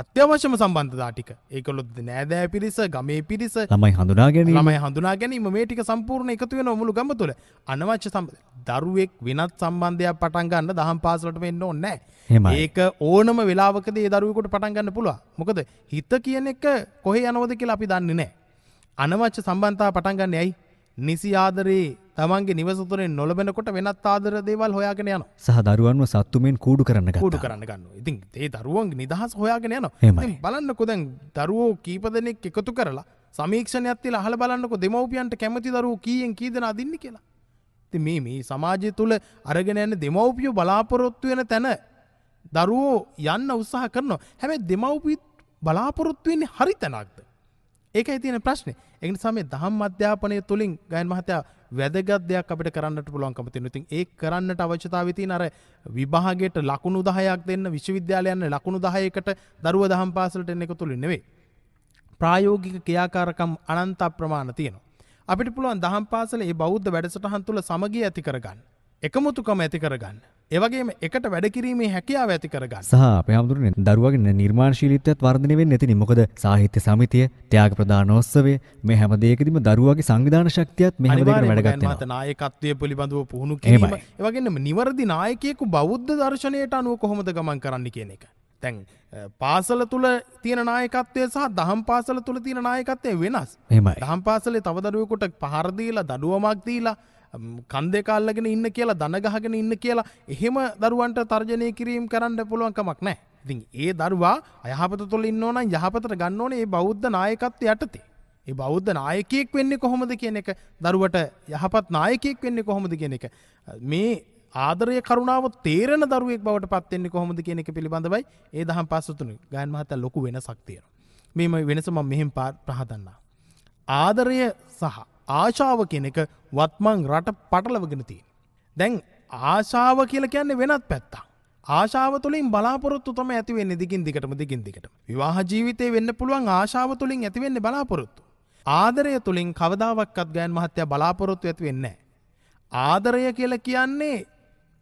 අත්‍යවශ්‍යම සම්බන්ධතා ටික ඒකොලොත් නෑදෑ පිරිස ගමේ පිරිස ළමයි හඳුනාගෙන ළමයි හඳුනා ගැනීම මේ ටික සම්පූර්ණ එකතු වෙන මුළු ගම තුළ අනවශ්‍ය දරුවෙක් වෙනත් සම්බන්ධයක් පටන් ගන්න දහම් පාසලට වෙන්න ඕනේ ඒක ඕනම වෙලාවකදී දරුවෙකුට පටන් ගන්න පුළුවන් මොකද හිත කියන එක කොහේ යනවද කියලා අපි දන්නේ නැහැ අනවශ්‍ය සම්බන්ධතා පටන් ගන්න ඇයි නිසි ආදරයේ තමන්ගේ නිවසතුරෙන් නොලබෙනකොට වෙනත් ආදර දේවල් හොයාගෙන යන සහ දරුවන්ව සත්තුමෙන් කූඩු කරන්න කූඩු කරන්න ගන්න ඉතින් ඒ දරුවන් නිදහස් හොයාගෙන යන බලන්න කොදැන් දරුවෝ කීප දෙනෙක් එකතු කරලා සමීක්ෂණයක්ති අහල බලන්නකො දෙමවපියන්ට කැමති දරුව කියෙන් කීදෙන අදින්න කියලා ති මේ මේ සමාජය තුළ අරගෙන යන්න දෙමවපියෝ බලාපොරොත්තු වෙන තැන දරුවෝ යන්න උත්සාහ කරනවා හැබැ දෙමවපිත් බලාපොරොත්තුවෙන්නේ හරි තැනක්ද ඒකයි තියෙන ප්‍රශ්නේ. ඒ නිසා මේ දහම් අධ්‍යාපනය තුලින් ගයන් මහත්තයා වැදගත් දෙයක් අපිට කරන්නට පුළුවන්කම තියෙනවා. ඉතින් ඒ කරන්නට අවශ්‍යතාවය තියෙන අර විභාගයට ලකුණු 10ක් දෙන්න විශ්වවිද්‍යාලයන් ලකුණු 10කට දරුවෝ දහම් පාසලට එන්න එක තුලින් නෙවෙයි. ප්‍රායෝගික ක්‍රියාකාරකම් අනන්ත ප්‍රමාණ තියෙනවා. අපිට පුළුවන් දහම් පාසලේ මේ බෞද්ධ වැඩසටහන් තුල සමගිය ඇති කරගන්න. එකමුතුකම ඇති කරගන්න. ඒවගේ එකට වැඩකිරීමේ හැකියාව ඇති කරගන්න සහ පැහමුදුරන දරුවගෙන නිර්මාශීලිතයත් වර්ධනය වෙන්න ඇතිනි මොකද සාහිත්‍ය සමිතිය ත්‍යාග ප්‍රධාන ඔස්සවේ මේ හැම දෙයකදීම දරුවගේ සංවිධාන ශක්තියත් මෙහෙම දෙකට වැඩගත්තා නායකත්වය පිළිබඳව පුහුණු කිරීම ඒවගේම නිවර්දි නායකයෙකු බෞද්ධ දර්ශනයට අනුව කොහොමද ගමන් කරන්න කියන එක තැන් පාසල තුළ තියෙන නායකත්වය සහ දහම් පාසල තුළ තියෙන නායකත්වය වෙනස් එම දහම් පාසලේ තවදරුවකුට පහරදීලා දඩුවමක් දීලා කන්දෙකල්ලගෙන ඉන්න කියලා දනගහගෙන ඉන්න කියලා එහෙම දරුවන්ට තර්ජනය කිරීම් කරන්න පුළුවන්කමක් නෑ. ඉතින් ඒ දරුවා අයහපත තුළ ඉන්න ඕන යහපතට ගන්න ඕන ඒ බෞද්ධ නායකත්ව යටතේ. ඒ බෞද්ධ නායකයෙක් වෙන්නේ කොහොමද කියන එක දරුවට යහපත් නායකයෙක් වෙන්නේ කොහොමද කියන එක. මේ ආදරය කරුණාව තේරෙන දරුවෙක් බවට පත්වෙන්නේ කොහොමද කියන එක පිළිබඳවයි ඒ දහම් පස්සතුනු ගයන් මහත ලොකු වෙනසක් තියෙනවා. මෙම වෙනස මම මෙහෙම පහදන්නා. ආදරය සහ ආශාව කියන එක වත්මං රට පටලවගෙන තියෙන. දැන් ආශාව කියල කියන්නේ වෙනත් පැත්තා. ආශාව තුළින් බලාපොරොත්තු තම ඇතිවෙන්න දිගින් දිකටම දිගින් දිකට. විවාහ ජීවිතය වෙන්න පුළුවන් ආශාව තුළින් ඇතිවෙන්න බලාපොරොත්තු. ආදරය තුළින් කවදාවක්කත් ගෑන් මහත්තය බලාපොරොත්තු ඇති වෙන්න. ආදරය කියල කියන්නේ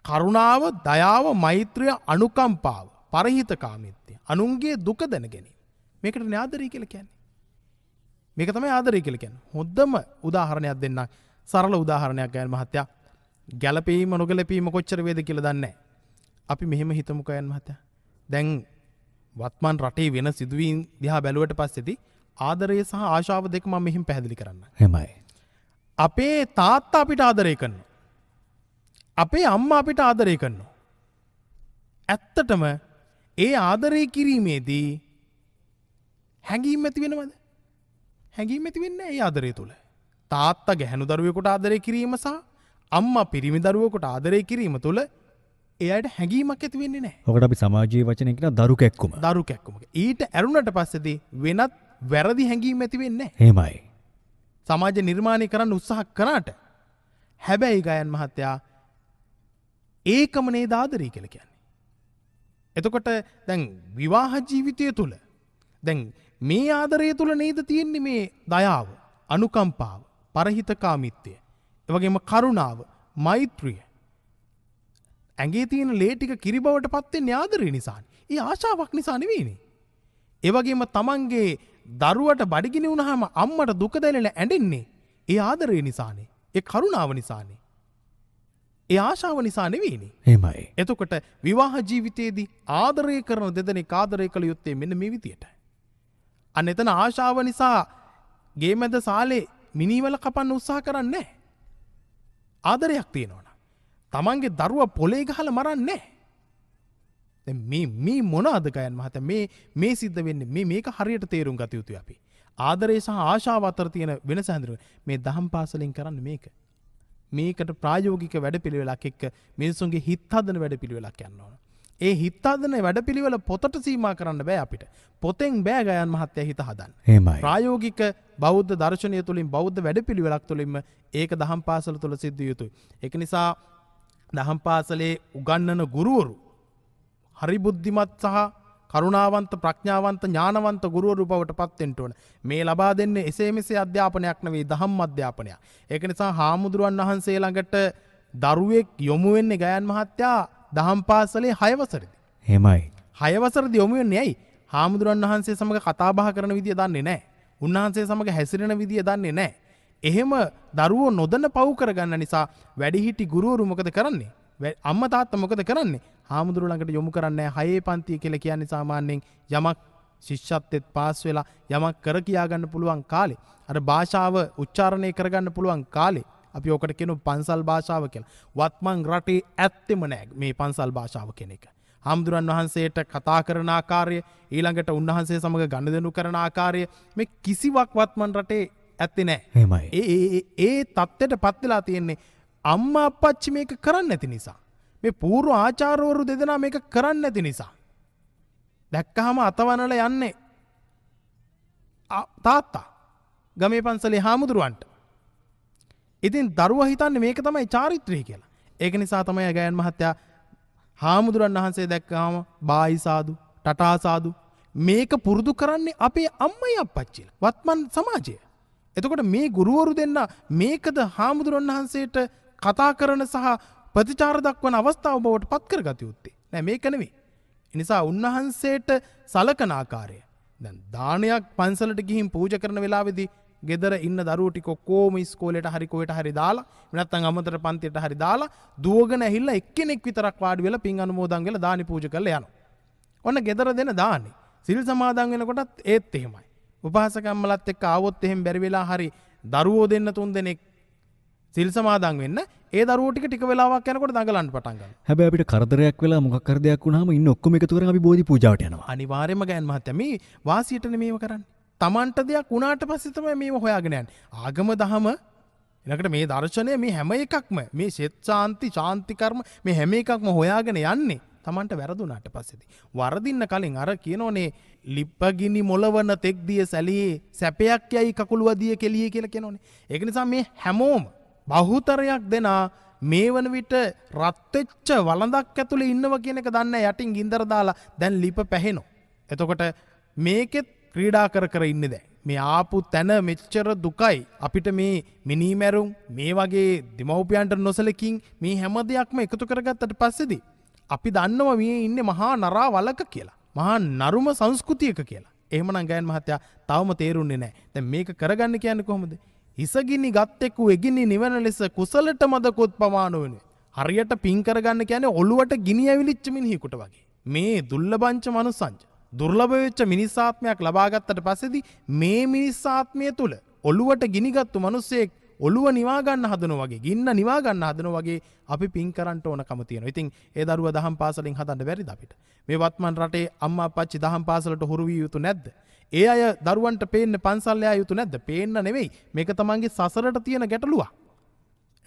කරුණාව දයාව මෛත්‍රය අනුකම්පාව පරහිත කාමිත්‍යය. අනුන්ගේ දුක දැනගැනීම. මේකට න්‍යාදරී කියල කියන්නේ. මේක තමයි ආදරය කියලා කියන්නේ. හොඳම උදාහරණයක් දෙන්නම්. සරල උදාහරණයක් ගයන් මහත්තයා. ගැළපීම නොගැලපීම කොච්චර වේද කියලා දන්නේ අපි මෙහෙම හිතමු ගයන් මහත්තයා. දැන් වත්මන් රටේ වෙන සිදුවීම් දිහා බැලුවට පස්සේදී ආදරය සහ ආශාව දෙක මම මෙහෙම පැහැදිලි කරන්න. එහෙමයි. අපේ තාත්තා අපිට ආදරය කරනවා. අපේ අම්මා අපිට ආදරය කරනවා. ඇත්තටම ඒ ආදරය කිරීමේදී හැඟීම් ඇති වෙනවද? හැඟීම් ඇති වෙන්නේ ඒ ආදරය තුළ. තාත්තා ගැහැණු දරුවෙකුට ආදරය කිරීම සහ අම්මා පිරිමි දරුවෙකුට ආදරය කිරීම තුළ එයට හැඟීමක් ඇති වෙන්නේ නැහැ. ඔකට අපි සමාජීය වචනය කියන දරු කැක්කුම. දරු කැක්කුම. ඊට ඇරුණට පස්සේදී වෙනත් වැරදි හැඟීම් ඇති වෙන්නේ නැහැ. එහෙමයි. සමාජ නිර්මාණය කරන්න උත්සාහ කරාට හැබැයි ගයන් මහත්තයා ඒකම නේද ආදරය කියලා කියන්නේ. එතකොට දැන් විවාහ ජීවිතය තුළ දැන් මේ ආදරය තුළ නේද තියෙන්නේ මේ දයාව, අනුකම්පාව, පරහිතකාමීත්වය, එවැගේම කරුණාව, මෛත්‍රිය. ඇගේ තියෙන ලේ ටික කිරිබවට පත්වෙන්නේ ආදරය නිසානේ. ඒ ආශාවක් නිසා නෙවෙයිනේ. එවැගේම තමන්ගේ දරුවට බඩගිනි වුණාම අම්මට දුක දැනෙලා ඇඬෙන්නේ ඒ ආදරය නිසානේ. ඒ කරුණාව නිසානේ. ඒ ආශාව නිසා නෙවෙයිනේ. එහෙමයි. එතකොට විවාහ ජීවිතයේදී ආදරය කරන දෙදෙනෙක් ආදරය කළ යුත්තේ මෙන්න මේ විදියටයි. අන්න එතන ආශාව නිසා ගේමැද සාලේ මිනිවල කපන්න උත්සාහ කරන්නේ. ආදරයක් තියෙනවන. තමන්ගේ දරුව පොලේ ගහල මරන්නේ. මේ මේ මොන අදකයන් මහත මේ මේ සිද්ධ වෙන්න මේ මේක හරියට තේරුම් ගතයුතු අපි. ආදරය සහ ආශාව අතර තියෙන වෙන සැඳරුව මේ දහම් පාසලින් කරන්න මේක. මේකට ප්‍රායෝගික වැඩ පිළිවෙලක් එක්ක මිනිසුන්ගේ හිත් හදන වැඩ පිළිවෙලක් යන්න ඕන. ඒ හිත්තාදන වැඩපිළිවෙල පොතට සීම කරන්න බෑ අපිට පොතෙන් බෑ ගයන් මහත්තය හිත හදන් ප්‍රායෝගික බෞද්ධ දර්ශනය තුළින් බෞද්ධ වැඩපිළිවෙලක් තුළින්ම ඒක දහම් පාසල තුළ සිද්ධ යුතුයි. එක නිසා දහම් පාසලේ උගන්නන ගුරුවරු. හරි බුද්ධිමත් සහ කරුණාවන්ත ප්‍රඥාවන්ත ඥානවන්ත ගුරුවරු බවට පත්තෙන්ට ඕන මේ ලබා දෙන්නේ එසේ මෙසේ අධ්‍යාපනයක් නවේ දහම් අධ්‍යාපනයක්. ඒක නිසා හාමුදුරුවන් වහන්සේ ළඟට දරුවෙක් යොමුවෙන්නේ ගයන් මහත්තයා දහම් පාසලේ හයවසරදි. හෙමයි. හයවසරදි යොමුවෙන් යැයි හාමුදුරන් වහන්සේ සමඟ කතාබහ කරන විදිය දන්නේ නෑ. උන්වහන්සේ සමඟ හැසිරෙන විදිය දන්නේ නෑ. එහෙම දරුවෝ නොදන්න පව් කරගන්න නිසා වැඩිහිටි ගුරුවරු මොකද කරන්නේ අම්ම තාත්ත මොකද කරන්නේ හාමුදුරු ළඟට යොමු කරන්නේ හයේ පන්තිය කියලා කියන්නේ සාමාන්‍යයෙන් යමක් ශිෂ්‍යත්වෙත් පාස් වෙලා යමක් කර කියා ගන්න පුළුවන් කාලේ අර භාෂාව උච්චාරණය කරගන්න පුළුවන් කාලේ අපි ඕකට කෙනු පන්සල් භාෂාව කියලා. වත්මන් රටේ ඇත්තෙම නෑ මේ පන්සල් භාෂාව කෙන එක. හාමුදුරන් වහන්සේට කතා කරන ආකාරය ඊළඟට උන්වහන්සේ සමඟ ගණ දෙනු කරන ආකාරය මේ කිසිවක් වත්මන් රටේ ඇත්තේ නෑ ඒ ඒ තත්ත්වයට පත්වෙලා තියෙන්නේ අම්මා අපච්චි මේක කරන්න ඇති නිසා. මේ පූරු ආචාරෝරු දෙදෙනා මේක කරන්න ඇති නිසා. දැක්කහම අතවනල යන්නේ තාත්තා ගමේ පන්සලේ හාමුදුරුවන්ට ඉතින් දරුව හිතන්න මේක තමයි චාරිත්‍රය කියලා. ඒක නිසා තමයි ඇගෑන් මහත්තයා හාමුදුරන් වහන්සේ දැක්කාම බායිසාදු ටටාසාදු මේක පුරුදු කරන්නේ අපේ අම්මයි අපච්චිල වත්මන් සමාජය. එතකොට මේ ගුරුවරු දෙන්න මේකද හාමුදුරන් වහන්සේට කතා කරන සහ ප්‍රතිචාර දක්වන අවස්ථාව බවට පත්කර ගත යුත්තේ නෑ මේ කනවේ. එනිසා උන්වහන්සේට සලකනාකාරය. දැන් දානයක් පන්සලට ගිහින් පූජ කරන වෙලාවෙදි ගෙදර ඉන්න දරුවටික කෝම ස්කෝලට හරිකෝට හරි දාලා මෙනත්තන් අමතර පන්තියට හරි දාලා දුවගෙන ඇහිල්ලා එක්කෙනෙක් විතරක් වාඩි වෙලා පින් අනුමෝදන්ගල දානි පූජ කරලා යනවා. ඔන්න ගෙදර දෙන දානි. සිල් සමාදන් වෙනකොටත් ඒත් එහෙමයි. උපහාසකම්මලත් එක්ක ආවොත් එහෙම බැරි වෙලා හරි දරුවෝ දෙන්න තුන් දෙනෙක් සිල් සමාදන් වෙන්න ඒ දරුවටික ටික වෙලාවක් යනකොට දඟලන්න පටන් ගන්නවා. හැබැයි අපිට කරදරයක් වෙලා මොකක් කර දෙයක් වුණාම ඉන්න ඔක්කොම එකතු කරගෙන අපි බෝධි පූජාවට යනවා. අනිවාර්යයෙන්ම ගෑන් මහත්තයා මේ වාසියටනේ මේව කරන්නේ. තමන්ට දෙයක් වුණාට පස්සේ තමයි මේව හොයාගෙන යන්නේ. ආගම දහම ඊළඟට මේ දර්ශනය මේ හැම එකක්ම මේ සෙත් ශාන්ති ශාන්ති කර්ම මේ හැම එකක්ම හොයාගෙන යන්නේ තමන්ට වැරදුනාට පස්සෙති. වරදින්න කලින් අර කියනෝනේ ලිප්පගිනි මොලවන තෙක්දිය සැලියේ සැපයක් යයි කකුළුවදිය කෙලිය කියල කෙනෝනේ. ඒක නිසා මේ හැමෝම බහුතරයක් දෙනා මේ වන විට රත්වෙච්ච වලඳක් ඇතුළ ඉන්නව කියනක දන්න යටින් ගින්දර දාලා දැන් ලිප පැහෙනෝ. එතකොට මේකෙත් ක්‍රීඩා කර කර ඉන්න දැ. මේ ආපු තැන මෙච්චර දුකයි. අපිට මේ මිනීමැරුම් මේ වගේ දෙමවපියන්ට නොසලකින් මේ හැම දෙයක්ම එකතු කරගත්තට පස්සෙදි. අපි දන්නව මේ ඉන්න මහා නරා වලක කියලා. මහා නරුම සංස්කෘතියක කියලා. එහමන ගෑන් මහත්තයා තවම තේරුන්නේ නෑ තැ මේක කරගන්න කියන්න කොහොමද. ඉසගිනි ගත්තෙක්කු එගිනි නිවන ලෙස කුසලට මදකොත් පමානුවෙන. හරියට පින්කරගන්න කියන ඔලුවට ගිනි ඇවිලිච්චමින් හිකුට වගේ. මේ දුල්ලබංච මනුසංච. දුර්ලභවෙච්ච මිනිස්සාත්මයක් ලබාගත්තට පසෙදි මේ මිනිස්සාත්මය තුළ ඔළුවට ගිනිගත්තු මනුස්සෙක් ඔළුව නිවාගන්න හදන වගේ ගින්න නිවාගන්න හදන වගේ අපි පින් කරන්ට ඕන කමතියන ඉතින් ඒ දරුව දහම් පාසලින් හතන්න බැරි අපිට මේ වත්මන් රටේ අම්මා පච්චි දහම් පාසලට හොරුවිය යුතු නැද්ද ඒ අය දරුවන්ට පේන්න පන්සල්ලයා යුතු නැද්ද පේන්න නෙවෙයි මේක තමන්ගේ සසරට තියෙන ගැටලුවා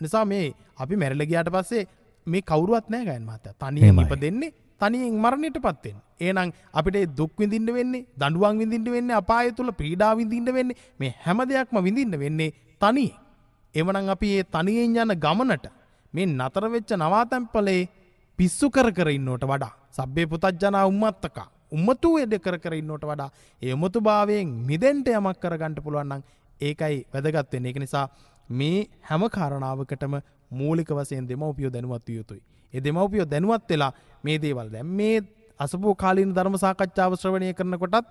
නිසා මේ අපි මැරලගයාට පස්සේ මේ කවරුවත් නෑ ගයන් මත තනිය ඉප දෙන්නේ තනියෙන් මරණයට පත්වෙන්. ඒනම් අපිට දුක්විඳින්ට වෙන්නේ දඩුවන් විඳින්ට වෙන්න අපාය තුළ පීඩා විඳින්ට වෙන්නේ මේ හැම දෙයක්ම විඳින්න වෙන්නේ තනී. එමනං අපි ඒ තනියෙන් යන ගමනට මේ නතරවෙච්ච නවාතැම්පලේ පිස්සු කර කරන්නට වඩා සබ්බේ පුතජ්ජනා උම්මත්තකා උම්මතු එඩ කර කරන්නට වඩා එමුතු භාවයෙන් මිදෙන්ට යමක් කරගන්නට පුළුවන්න්නන් ඒකයි වැදගත්වෙන්නේ එක නිසා මේ හැම කාරණාවකටම මූලික වසයෙන් දෙමවපියෝ දැනුවත් යුතුයි. ඒ දෙමව්පියෝ දැනුවත් වෙලා මේ දේවල් දැන් මේ අසපෝ කාලීන ධර්ම සාකච්ඡාව ශ්‍රවණය කරනකොටත්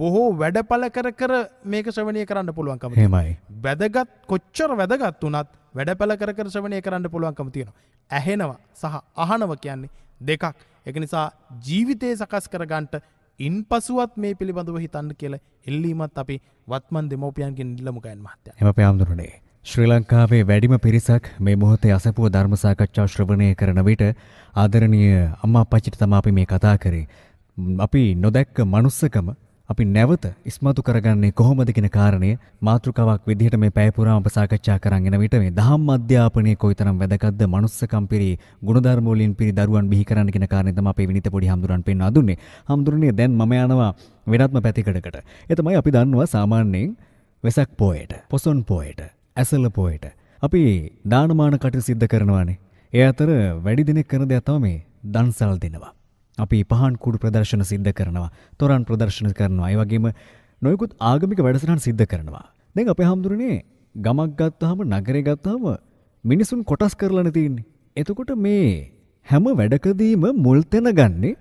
බොහෝ වැඩපල කර කර මේක ශ්‍රවණය කරන්න පුළුවන්කම හෙමයි වැදගත් කොච්චර වැදගත් වනත් වැඩපල කර කර ශ්‍රවණය කරන්න පුළුවන්කම තියෙනවා ඇහෙනවා සහ අහනව කියන්නේ දෙකක් එක නිසා ජීවිතය සකස් කරගන්ට ඉන් පසුවත් මේ පිළිබඳව හිතන්න කියල එල්ලීමත් අපි වත්මන් දෙමෝපියන්ගෙන් ඉල්ලමුකයන් මහත්ය එම පයාම්දුරනේ ශ්‍රී ලංකාවේ වැඩිම පිරිසක් මේ මොහොතේ අසපුව ධර්ම සාකච්ඡා ශ්‍රවණය කරන විට ආදරණීය අම්මා අප්පච්චිට තමයි අපි මේ කතා කරේ. අපි නොදැක්ක manussකම අපි නැවත ඉස්මතු කරගන්නේ කොහොමද කියන කාරණය මාතෘකාවක් විදිහට මේ පැය පුරාම අප සාකච්ඡා කරන් යන විට මේ ධම්ම අධ්‍යාපනයේ කොයිතරම් වැදගත්ද manussකම් පිරි ගුණධර්ම වලින් පිරි දරුවන් බිහි කරන්න කියන කාරණය තමයි අපේ විනිත පොඩි හම්දුරන් පෙන්වා දුන්නේ. හම්දුරනේ දැන් මම යනවා වෙනත්ම පැතිකඩකට. ඒ තමයි අපි දන්නවා සාමාන්‍යයෙන් වෙසක් පොයට, පොසොන් පොයට ඇසල පොයට. අපි දානමාන කට සිද්ධ කරනවානේ. ඒ අතර වැඩි දෙනෙක් කරන දෙයක් තමයි මේ දන්සල් දෙනවා. අපි පහන් කුඩු ප්‍රදර්ශන සිද්ධ කරනවා. තොරන් ප්‍රදර්ශන කරනවා. ඒ වගේම නොයෙකුත් ආගමික වැඩසටහන් සිද්ධ කරනවා. දැන් අපේ හැමදුරනේ ගමක් ගත්තාම නගරේ ගත්තාම මිනිසුන් කොටස් කරලානේ තියෙන්නේ. එතකොට මේ හැම වැඩකදීම මුල් තැන ගන්නේ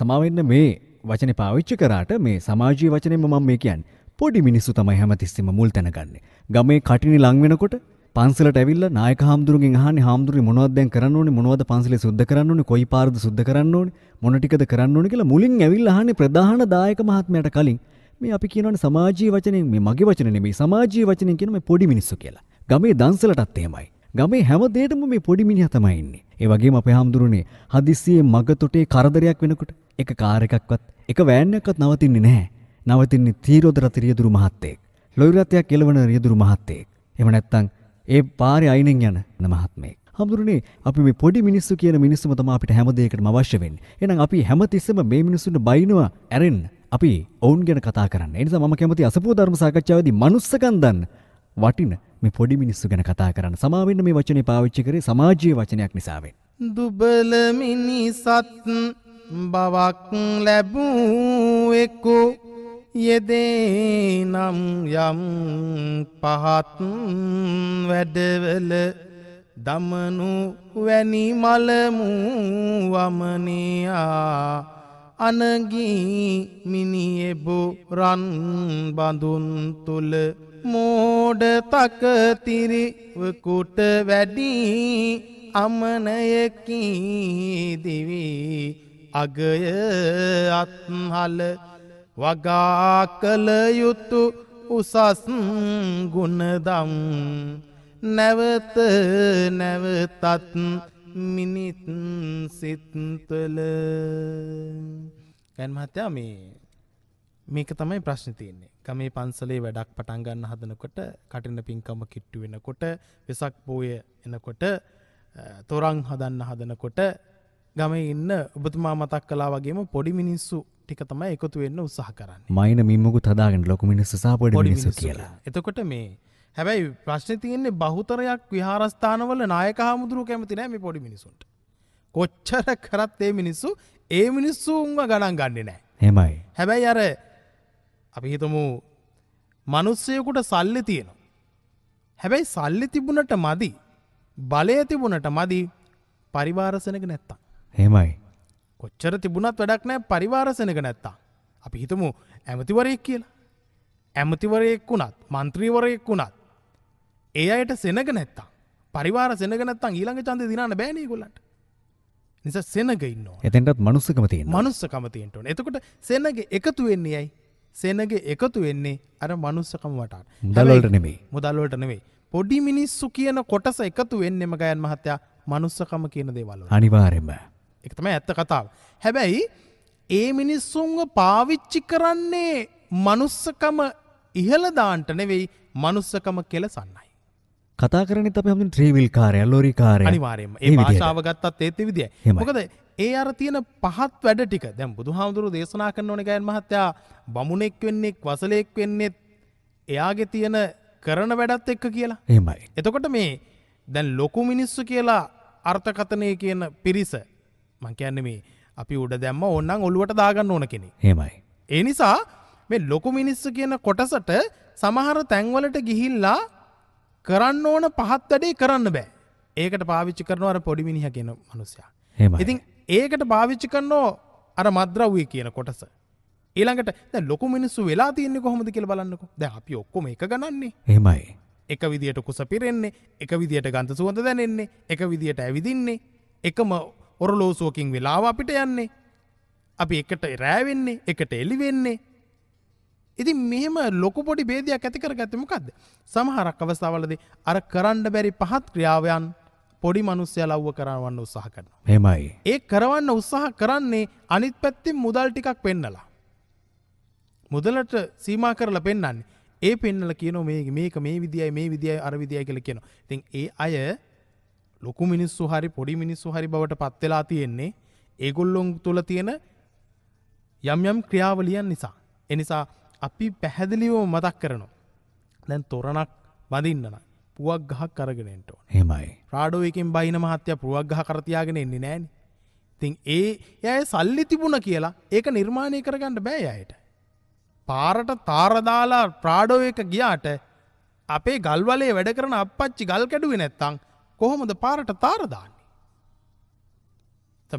සමාවෙන්න මේ වචනේ පාවිච්චි කරාට මේ සමාජීය වචනේම මම මේ කියන්නේ. පොඩි මිනිස්සු තමයි හැමතිස්සෙම මුල් තැන ගන්නේ. ගමේ කටිනි ලං වෙනකොට පන්සලට ඇවිල්ලා නායක හාමුදුරුගෙන් අහන්නේ හාමුදුරුවනේ මොනවද දැන් කරන්න ඕනේ මොනවද පන්සලේ සුද්ධ කරන්න ඕනේ කොයි පාරද සුද්ධ කරන්න ඕනේ මොන ටිකද කරන්න ඕනේ කියලා මුලින් ඇවිල්ලා අහන්නේ ප්‍රධාන දායක මහත්මයාට කලින් මේ අපි කියනවනේ සමාජීය වචනෙන් මේ මගේ වචන නෙමෙයි සමාජීය වචනෙන් කියන මේ පොඩි මිනිස්සු කියලා. ගමේ දන්සලටත් එහෙමයි. ගමේ හැම දෙයකම මේ පොඩි මිනිහා තමයි ඉන්නේ. ඒ වගේම අපේ හාමුදුරුවනේ හදිස්සියේ මගතොටේ කරදරයක් වෙනකොට එක කාර් එකක්වත් එක වෑන් එකක්වත් නවතින්නේ නැහැ. නවතින්නේ තීරෝදර තිරියදුරු මහත්තයෙක්. ලොරි රථයක් එළවන රියදුරු මහත්තයෙක්. එහෙම නැත්නම් ඒ පාරේ අයිනෙන් යන මහත්මයෙක්. හඳුරන්නේ අපි මේ පොඩි මිනිස්සු කියන මිනිස්සුම තමයි අපිට හැම දෙයකටම අවශ්‍ය වෙන්නේ. එහෙනම් අපි හැමතිස්සෙම මේ මිනිස්සුන්ට බයිනවා ඇරෙන්න. අපි ඔවුන් ගැන කතා කරන්න. ඒ නිසා මම කැමති අසපුව ධර්ම සාකච්ඡාවේදී මනුස්සකම් දන්න වටින මේ පොඩි මිනිස්සු ගැන කතා කරන්න. සමාවෙන්න මේ වචනේ පාවිච්චි කරේ සමාජීය වචනයක් නිසා වෙන්නේ. දුබල මිනිසත් බවක් ලැබූ එකෝ යෙදේනම් යම් පහත් වැඩවල දමනු වැනි මලමුවමනයා අනගී මිනිියබු රන් බඳුන් තුළ මෝඩ තකතිරිවකුට වැඩී අමනයකී දිවී අගය අත්හල වගා කළ යුතු උසස් ගුණදම් නැවත නැවතත් මිනිත් සිත්තුල ගැන් මහත්තයා මේ මේක තමයි ප්‍රශ්න තියන්නේ ගමේ පන්සලේ වැඩක් පටන්ගන්න හදනකොට කටින පින්කම කිට්ටු වෙනකොට වෙසක් පෝය එනකොට තොරං හදන්න හදනකොට ගම ඉන්න ඔබතුමා මතක් කලා වගේම පොඩි මිනිස්සු ටික තමයි එකතු වෙන්න උත්සාහ කරන්න මයින මිම්මකු තදාගෙන ලොකු මිනිස්ස සාපඩ මිනිසු කියලා එතකොට මේ හැබැයි ප්‍රශ්න තියෙන්නේ බහුතරයක් විහාරස්ථානවල නායක හාමුදුරු කැමති නෑ මේ පොඩි මිනිසුන්ට කොච්චර කරත් ඒ මිනිස්සු ඒ මිනිස්සු උන්ව ගණන් ගන්නේ නෑ හෙමයි හැබැයි අර අපි හිතමු මනුස්සයකුට සල්ලි තියෙනවා හැබැයි සල්ලි තිබුණට මදි බලය තිබුණට මදි පරිවාරසනක නැත්තම් හෙමයි කොච්චර තිබුණත් වැඩක් නෑ පරිවාරසනක නැත්තා. අපි හිතමු ඇමතිවරයෙක් කියලා. ඇමතිවරයෙක් වුණත් මන්ත්‍රීවරයෙක් වුණත්. ඒ අයට සෙනග නැත්තා. පරිවාර සෙනග නැත්තන් ඊළඟ චන්ද දිනන්න බෑනී ගොලට. නිසා සෙනග ඉන්න එතැටත් මනුස්සකමතිය මනුස්සකමතියෙන්ට එතකොට සෙනග එකතු වෙන්නේ යයි. සෙනග එකතු වෙන්නේ අර මනුස්සකම වටට මුදල්ලට නෙමේ මුදල්ලට නෙවේ. පොඩි මිනිස්සු කියන කොටස එකතු වෙන්නෙම ගයන් මහත්තයා මනුස්සකම කියන දේවල්ල. අනිවාරෙම. එක තමයි ඇත්ත කතාව. හැබැයි ඒ මිනිස්සුන්ව පාවිච්චි කරන්නේ මනුස්සකම ඉහළදාන්ට නෙවෙයි මනුස්සකම කෙලසන්නයි. කතා කරන අප හම ත්‍රීවිල් කාරය ලොරි කාරය අනිවාරයම ඒ භාෂාව ගත්තත් ඒත් විදිිය මොකද ඒ අර තියෙන පහත් වැඩ ටික දැම් බුදු හාමුදුරු දේශනා කරන ඕන ගැන් මහත්තයා බමුණෙක් වෙන්නෙක් වසලයෙක් වෙන්නෙත් එයාගේ තියෙන කරන වැඩත් එක්ක කියලා හෙමයි. එතකොට මේ දැන් ලොකු මිනිස්සු කියලා අර්ථකතනය කියන පිරිස මංකයන්න මේ අපි උඩ දැම්ම ඔන්නන් ඔලුවට දාගන්න ඕන කෙනෙ හෙමයි. ඒ නිසා මේ ලොකු මිනිස්සු කියන කොටසට සමහර තැන්වලට ගිහිල්ලා කරන්න ඕන පහත් වැඩේ කරන්න බෑ ඒකට පාවිච්චි කරනවර පොඩි මිනිහ කියන මනුස්සයා ඉතින් ඒකට පාවිච්චි කරනෝ අර මද්‍රව්ය කියන කොටස ඊළඟට දැ ලොකු මිනිස්සු වෙලා තියන්නේ කොහොමද කියල බලන්නක දැ අපි ඔක්කොම එක ගණන්නේ හෙමයි එක විදියට කුස පිරෙන්නේ එක විදියට ගන්ත සුවඳ දැනෙන්නේ එක විදියට ඇවිදින්නේ එකම ඔරලෝසුවකින් වෙලාව අපිට යන්නේ. අපි එකට රෑවෙන්නේ එකට එලිවෙන්නේ. ඉති මෙම ලොකුපොඩි බේදයක් ඇතිකර ගතමකක්ද. සමහරක් අවස්ථාවලද අර කරන්න බැරි පහත් ක්‍රියාවයන් පොඩි මනුස්්‍යය ලව්ව කරවන්න උත්සාහ කරන. හෙමයි. ඒ කරවන්න උත්සාහ කරන්නේ අනිත් පැත්තිම් මුදල් ටිකක් පෙන්නලා. මුදලට සීමා කරලා පෙන්න්නන්නේ. ඒ පෙන්නල කියන මේ මේක මේ විදියි මේ විදියි අරවිදියි කල කියන. තින් ඒ අය ලොකු මිනිස්සු හරි පොඩි මිනිස්සු හරි බවට පත්වෙලා තියෙන්නේ ඒගොල්ලොන් තුළ තියෙන යම් යම් ක්‍රියාවලියන් නිසා. එනිසා අපි පැහැදිලිවෝ මතක් කරනවා. දැන් තොරණක් බඳන්නන පුවක් ගහක් කරගෙනට හෙමයි රාඩෝ එකින් බයින මහත්‍ය පුවක් ගහ කරතියාගෙන එන්නේ නෑන. තින් ඒ ඇය සල්ලි තිබුණ කියලා ඒක නිර්මාණය කරගන්න බෑ අයට. පාරට තාරදාලා ප්‍රාඩෝ එක ගියාට අපේ ගල්වලේ වැඩ කරන අපච්චි ගල් කැඩුවේ නැත්තං කොහොමද පාරට තාරදාන්නේ.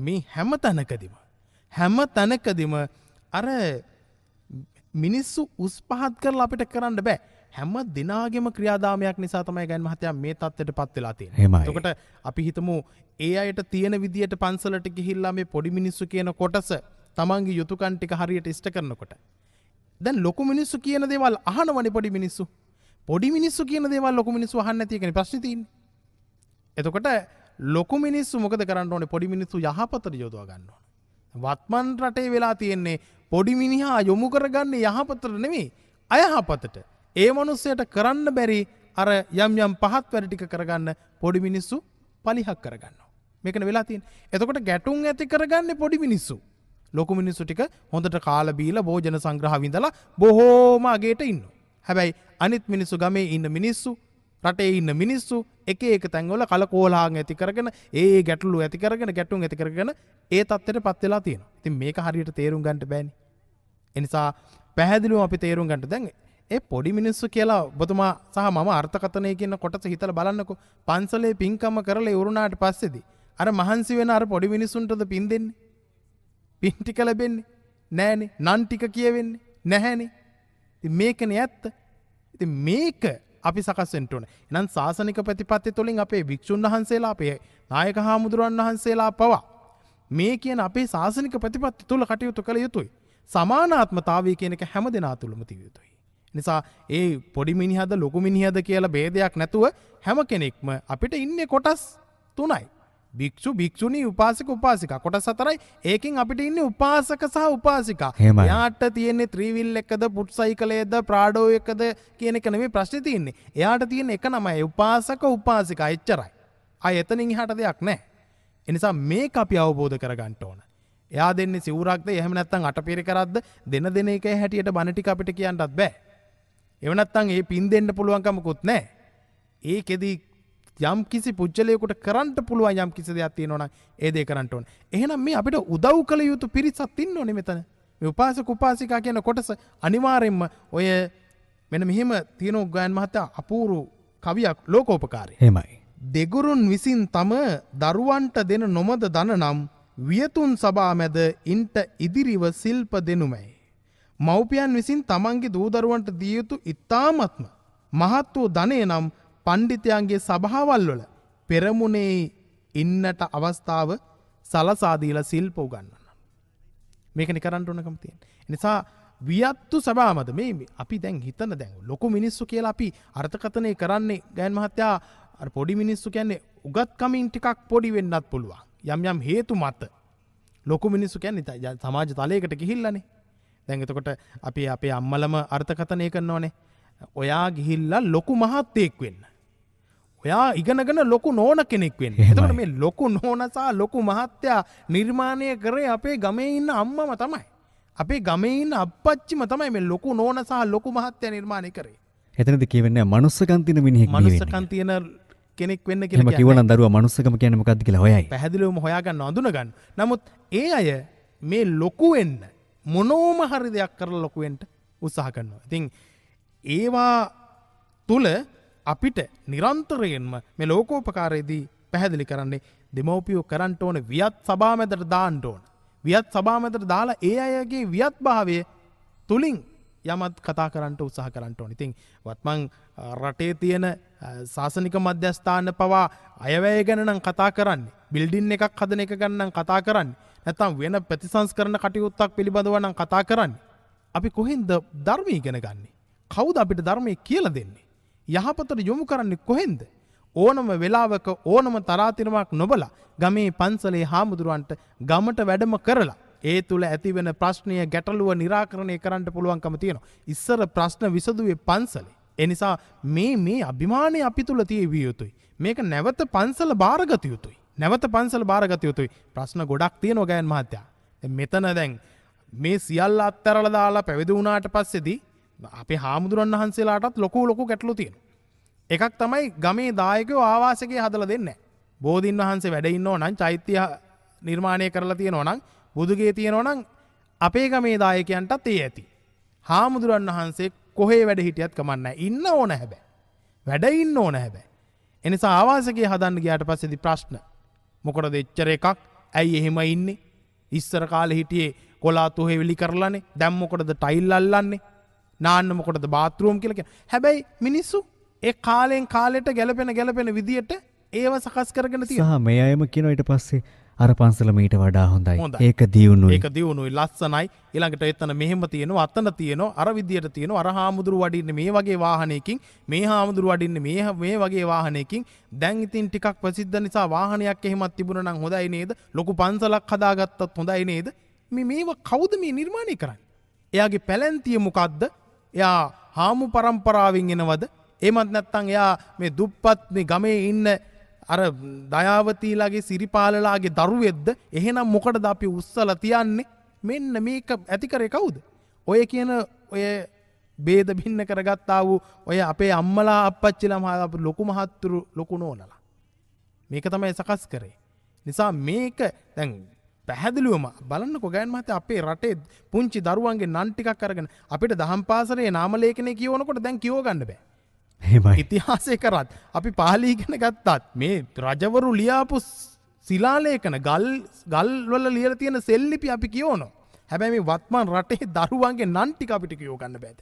මේ හැම තැනකදිම. හැම තැනකදිම අර මිනිස්සු උස් පහත් කරල අපිට කරන්න බෑ හැම දිනාගෙම ක්‍රියාදාමයක් නිසා තමයි ගැන් මහතයා මේ තත්වට පත් වෙලා තියෙන කට අපි හිතමු ඒ අයට තියෙන විදියට පන්සලට ගිහිල්ලා මේ පොඩි මිනිස්සු කියන කොටස තමන්ගේ යුතුකන්ටික හරියට ඉෂ්ට කරනකොට. දැන් ලොකු මිනිස්සු කියන දේවල් අහනවනි පොඩි මිනිස්සු පොඩි මිනිස්සු කියන දේවල් ලොකු මිනිස්සු හන්න තියකෙන ප්‍රශ්තිතින්නේ එතකොට ලොකු මිනිස්සු මොකද කරන්න ඕනේ පොඩි මිනිස්සු යහපතට යොදවා ගන්න ඕනේ. වත්මන් රටේ වෙලා තියෙන්නේ පොඩි මිනිහා යොමු කරගන්නේ යහපතට නෙමෙයි අයහපතට. ඒ මනුස්සයට කරන්න බැරි අර යම් යම් පහත් වැඩ ටික කරගන්න පොඩි මිනිස්සු පලිහක් කරගන්නවා. මේකන වෙලා තියෙන්නේ. එතකොට ගැටුම් ඇති කරගන්නේ පොඩි මිනිස්සු. ලොකු මිනිස්සු ටික හොඳට කාලා බීලා භෝජන සංග්‍රහ විඳලා බොහෝම අගේට ඉන්නවා. හැබැයි අනිත් මිනිස්සු ගමේ ඉන්න මිනිස්සු රටේ ඉන්න මිනිස්සු එක එක තැන්වල කල කෝලාහන් ඇති කරගෙන ඒ ගැටලු ඇති කරගෙන ගැටුම් ඇති කරගෙන ඒ තත්ත්වයට පත් වෙලා තියෙනවා. ඉතින් මේක හරියට තේරුම් ගන්නට බෑනේ. ඒ නිසා පැහැදිලිවම අපි තේරුම් ගන්නට දැන් ඒ පොඩි මිනිස්සු කියලා ඔබතුමා සහ මම අර්ථකථනය කියන කොටස හිතලා බලන්නකෝ. පන්සලේ පින්කම කරලා ඉවරුණාට පස්සේදී අර මහන්සි වෙන අර පොඩි මිනිස්සුන්ටද පින් දෙන්නේ? පින් ටික ලැබෙන්නේ නෑනේ. නන් ටික කියවෙන්නේ නැහැනේ. ඉතින් මේකනේ ඇත්ත. ඉතින් මේක අපි සකස්වෙන්ටඕන එනම් ශාසනික ප්‍රතිපත්ති තුළින් අපේ භික්‍ෂූන් වහන්සේලා අපේ නායක හාමුදුරුවන් වහන්සේලා පවා. මේ කියන අපේ ශාසනික ප්‍රතිපත්ති තුළ කටයුතු කළ යුතුයි. සමානාත්මතාවය කියනක හැම දෙනා තුළම තියයුතුයි. නිසා ඒ පොඩි මිනිහද ලොකු මිනිහද කියලා බේදයක් නැතුව හැම කෙනෙක්ම අපිට ඉන්නේ කොටස් තුනයි. භික්ෂු භික්ෂුණී උපාසක උපාසික කොට සතරයි ඒකින් අපිට ඉන්න උපාසක සහ උපාසිකා යාට තියෙන්නේ ත්‍රීවිල් එකද පුට් සයිකලේද ප්‍රාඩෝ එකද කියන එක නෙමේ ප්‍රශ්නේ තියෙන්නේ. එයාට තියෙන එක නමයි උපාසක උපාසිකා එච්චරයි. අය එතනින් එහාට දෙයක් නැහැ. ඒ නිසා මේක අපි අවබෝධ කරගන්න ඕන. එයා දෙන්නේ සිවුරක්ද එහෙම නැත්නම් අටපිරිකරක්ද දෙන දෙන එකේ හැටියට බණ ටික අපිට කියන්නත් බෑ. එහෙම නැත්නම් ඒ පින් දෙන්න පුළුවන්කමකුත් නැහැ. ඒකෙදි යම් කිසි පුද්ගලයෙකුට කරන්න පුළුවන් යම් කිසි දෙයක් තියෙනවා නම් ඒ දේ කරන්න ඕන. එහෙනම් මේ අපිට උදව් කළ යුතු පිරිසක් ඉන්න ඕනේ මෙතන. මේ උපාසක උපාසිකා කියන කොටස අනිවාර්යෙන්ම ඔය මෙන්න මෙහිම තියෙන උග්ගයන් මහතා අපූරු කවියක් ලෝකෝපකාරී. එහෙමයි. දෙගුරුන් විසින් තම දරුවන්ට දෙන නොමද දන නම් වියතුන් සභා මැද ඉන්ට ඉදිරිව සිල්ප දෙනුමයි. මව්පියන් විසින් තමන්ගේ දූදරුවන්ට දිය යුතු ඉතාමත්ම මහත් වූ ධනය නම් පණ්ඩිතයන්ගේ සභාවල්වල පෙරමුණේ ඉන්නට අවස්ථාව සලසාදීල සිල්ප උගන්නන්න. මේකනි කරන්න ඕනකම තියෙන්. නිසා වියත්තු සබාමද මේ අපි දැන් හිතන දැන් ලොකු මිනිස්සු කියලා අපි අර්ථකතනය කරන්නේ ගෑන් මහත්තයා පොඩි මිනිස්සු කියන්නේ උගත්කමින් ටිකක් පොඩි වෙන්නත් පුළුවන් යම් යම් හේතු මත ලොකු මිනිස්සු කියන්නේ සමාජ තලයකට ගිහිල්ලනේ දැන් එතකොට අපි අපේ අම්මලම අර්ථකතනය කරන්න ඕනේ ඔයා ගිහිල්ලා ලොකු මහත්තයෙක් වෙන්න ඔයා ඉගෙනගෙන ලොකු නෝන කෙනෙක් වෙන්න එතකට මේ ලොකු නෝනසා ලොකු මහත්තයා නිර්මාණය කරේ අපේ ගමේ ඉන්න අම්මම තමයි. අපේ ගමයින්න අපච්චිම තමයි මේ ලොකු නෝනසා ලොකු මහත්තය නිර්මාණය කරේ. එතනද කියවන්න මනුස්සකන්තින මිනිහ මනුස්සකන්තියන කෙනෙක් වන්න කියෙන කිවන දරුව මනුස්සකම කියනමකක්ද කියලා හොයයි පැදිලුවම හොයාගන්න අඳුනගන්න නමුත් ඒ අය මේ ලොකුවෙන්න මොනෝම හරි දෙයක් කර ලොකුවෙන්ට උත්සාහ කරනවා. ඉතින් ඒවා තුළ අපිට නිරන්තරයෙන්ම මේ ලෝකෝපකාරයේදී පැහැදිලි කරන්නේ දෙමවපියෝ කරන්ට ඕන වියත් සභාමැදට දාන්ට ඕන. වියත් සභාමැදට දාලා ඒ අයගේ වියත් භාවය තුළින් යමත් කතා කරන්නට උත්සාහ කරන්නට ඕන ඉතින් වත්මං රටේ තියෙන ශාසනික මධ්‍යස්ථාන පවා අයවැය ගැනනම් කතා කරන්නේ බිල්ඩින් එකක් හදන එක ගන්නම් කතා කරන්න නැතම් වෙන ප්‍රතිසංස්කරන කටයුත්තක් පිළිබඳව නම් කතා කරන්න අපි කොහෙන්ද ධර්මී ඉගෙන ගන්නේ කවුද අපිට ධර්මය කියල දෙන්නේ යහපතට යොමු කරන්නේ කොහෙන්ද? ඕනම වෙලාවක ඕනම තරාතිරමක් නොබලා ගමේ පන්සලේ හාමුදුරුවන්ට ගමට වැඩම කරලා ඒ තුළ ඇතිවෙන ප්‍රශ්නය ගැටලුව නිරාකරණය කරන්න පුළුවන්කම තියෙනවා. ඉස්සර ප්‍රශ්න විසදුවේ පන්සලේ. එනිසා මේ මේ අභිමානය අපි තුළ තියවිය යුතුයි. මේක නැවත පන්සල භාරගත යුතුයි. නැවත පන්සල භාරගත යුතුයි. ප්‍රශ්න ගොඩක් තියෙන ගෑන් මහත්තයා. මෙතන දැන් මේ සියල්ල අත්තරල දාලා පැවිදි වුණාට පස්සෙදී අපේ හාමුදුරන් වහන්සේලාටත් ලොකු ලොකු ගැටලු තියෙන. එකක් තමයි ගමේ දායකෝ ආවාසකය හදල දෙන්න. බෝධීන් වහන්සේ වැඩඉන්න ඕනන් චෛත්‍ය නිර්මාණය කරලා තියෙන ඕනං බුදුගේ තියෙන ඕනං අපේ ගමේ දායකයන්ටත් ඒ ඇති. හාමුදුරන් වහන්සේ කොහේ වැඩ හිටියත් කමන්න ඉන්න ඕන හැබැ. වැඩඉන්න ඕන හැබැ. එනිසා ආවාසගේ හදන්න ගයාට පස්සෙදි ප්‍රශ්න. මොකොට දෙච්චර එකක් ඇයි එහෙම ඉන්නේ. ඉස්සර කාල හිටියේ කොලා තුහෙ වෙලි කරලනේ දැම්මොකටද ටයිල් අල්ලන්නේ නාන්නමකොට බාතරුවම් කියලක හැබැයි මිනිස්සු ඒ කාලෙන් කාලෙට ගැලපෙන ගැලපෙන විදියට ඒව සකස් කරගෙන තිය මේ අයම කියනොට පස්සේ අර පන්සල මීට වඩා හොඳයි ඒක දියුණු එක දියුණුයි ලස්සනයි ඉළඟට එත්තන මෙහෙම තියෙනවා අත්තන තියෙනවා අර විදියට තියෙනවා අර හාමුදුරු වඩින්න මේ වගේ වාහනයකින් මේ හාමුදුරු වඩින්න මේ මේ වගේ වාහනයකින් දැන් ඉතින් ටිකක් ප්‍රසිද්ධ නිසා වාහනයක් එහෙමත් තිබුණ නම් හොඳයි නේද ලොකු පන්සලක් හදාගත්තත් හොඳයි නේද මේ මේව කවුද මේ නිර්මාණය කරන්න එයාගේ පැලැන්තිය මොකක්ද එයා හාමු පරම්පරාවෙන් එනවද ඒමත් නැත්තං එයා මේ දුප්පත් මේ ගමේ ඉන්න අර දයාවතීලාගේ සිරිපාලලාගේ දරුවෙද්ද එහෙනම් මොකට ද අපි උස්සල තියන්නේ මෙන්න මේක ඇතිකරේ කවුද ඔය කියන ඔය බේද බින්න කරගත්තා වූ ඔය අපේ අම්මලා අපච්චිලා මහ ලොකු මහත්තුරු ලොකු නෝනලා මේක තමයි සකස් කරේ නිසා මේක දැන් පැහැදිලිවම බලන්න කොගෑන් මත අපේ රටේ පුංචි දරුවන්ගේ නන්ටිකක් කරගෙන අපිට දහම් පාසරේ නාමලේකනය කියවනකොට දැන් කියෝගන්න බෑ ඉතිහාසය කරත් අපි පාලීගෙන ගත්තත් මේ රජවරු ලියාපු සිලාලේකන ගල් ගල්වල ලියල තියෙන සෙල්ලිපි අපි කියෝනො හැබැයි මේ වත්මන් රටේ දරුවන්ගේ නන්ටික අපිට කියෝගන්න බෑත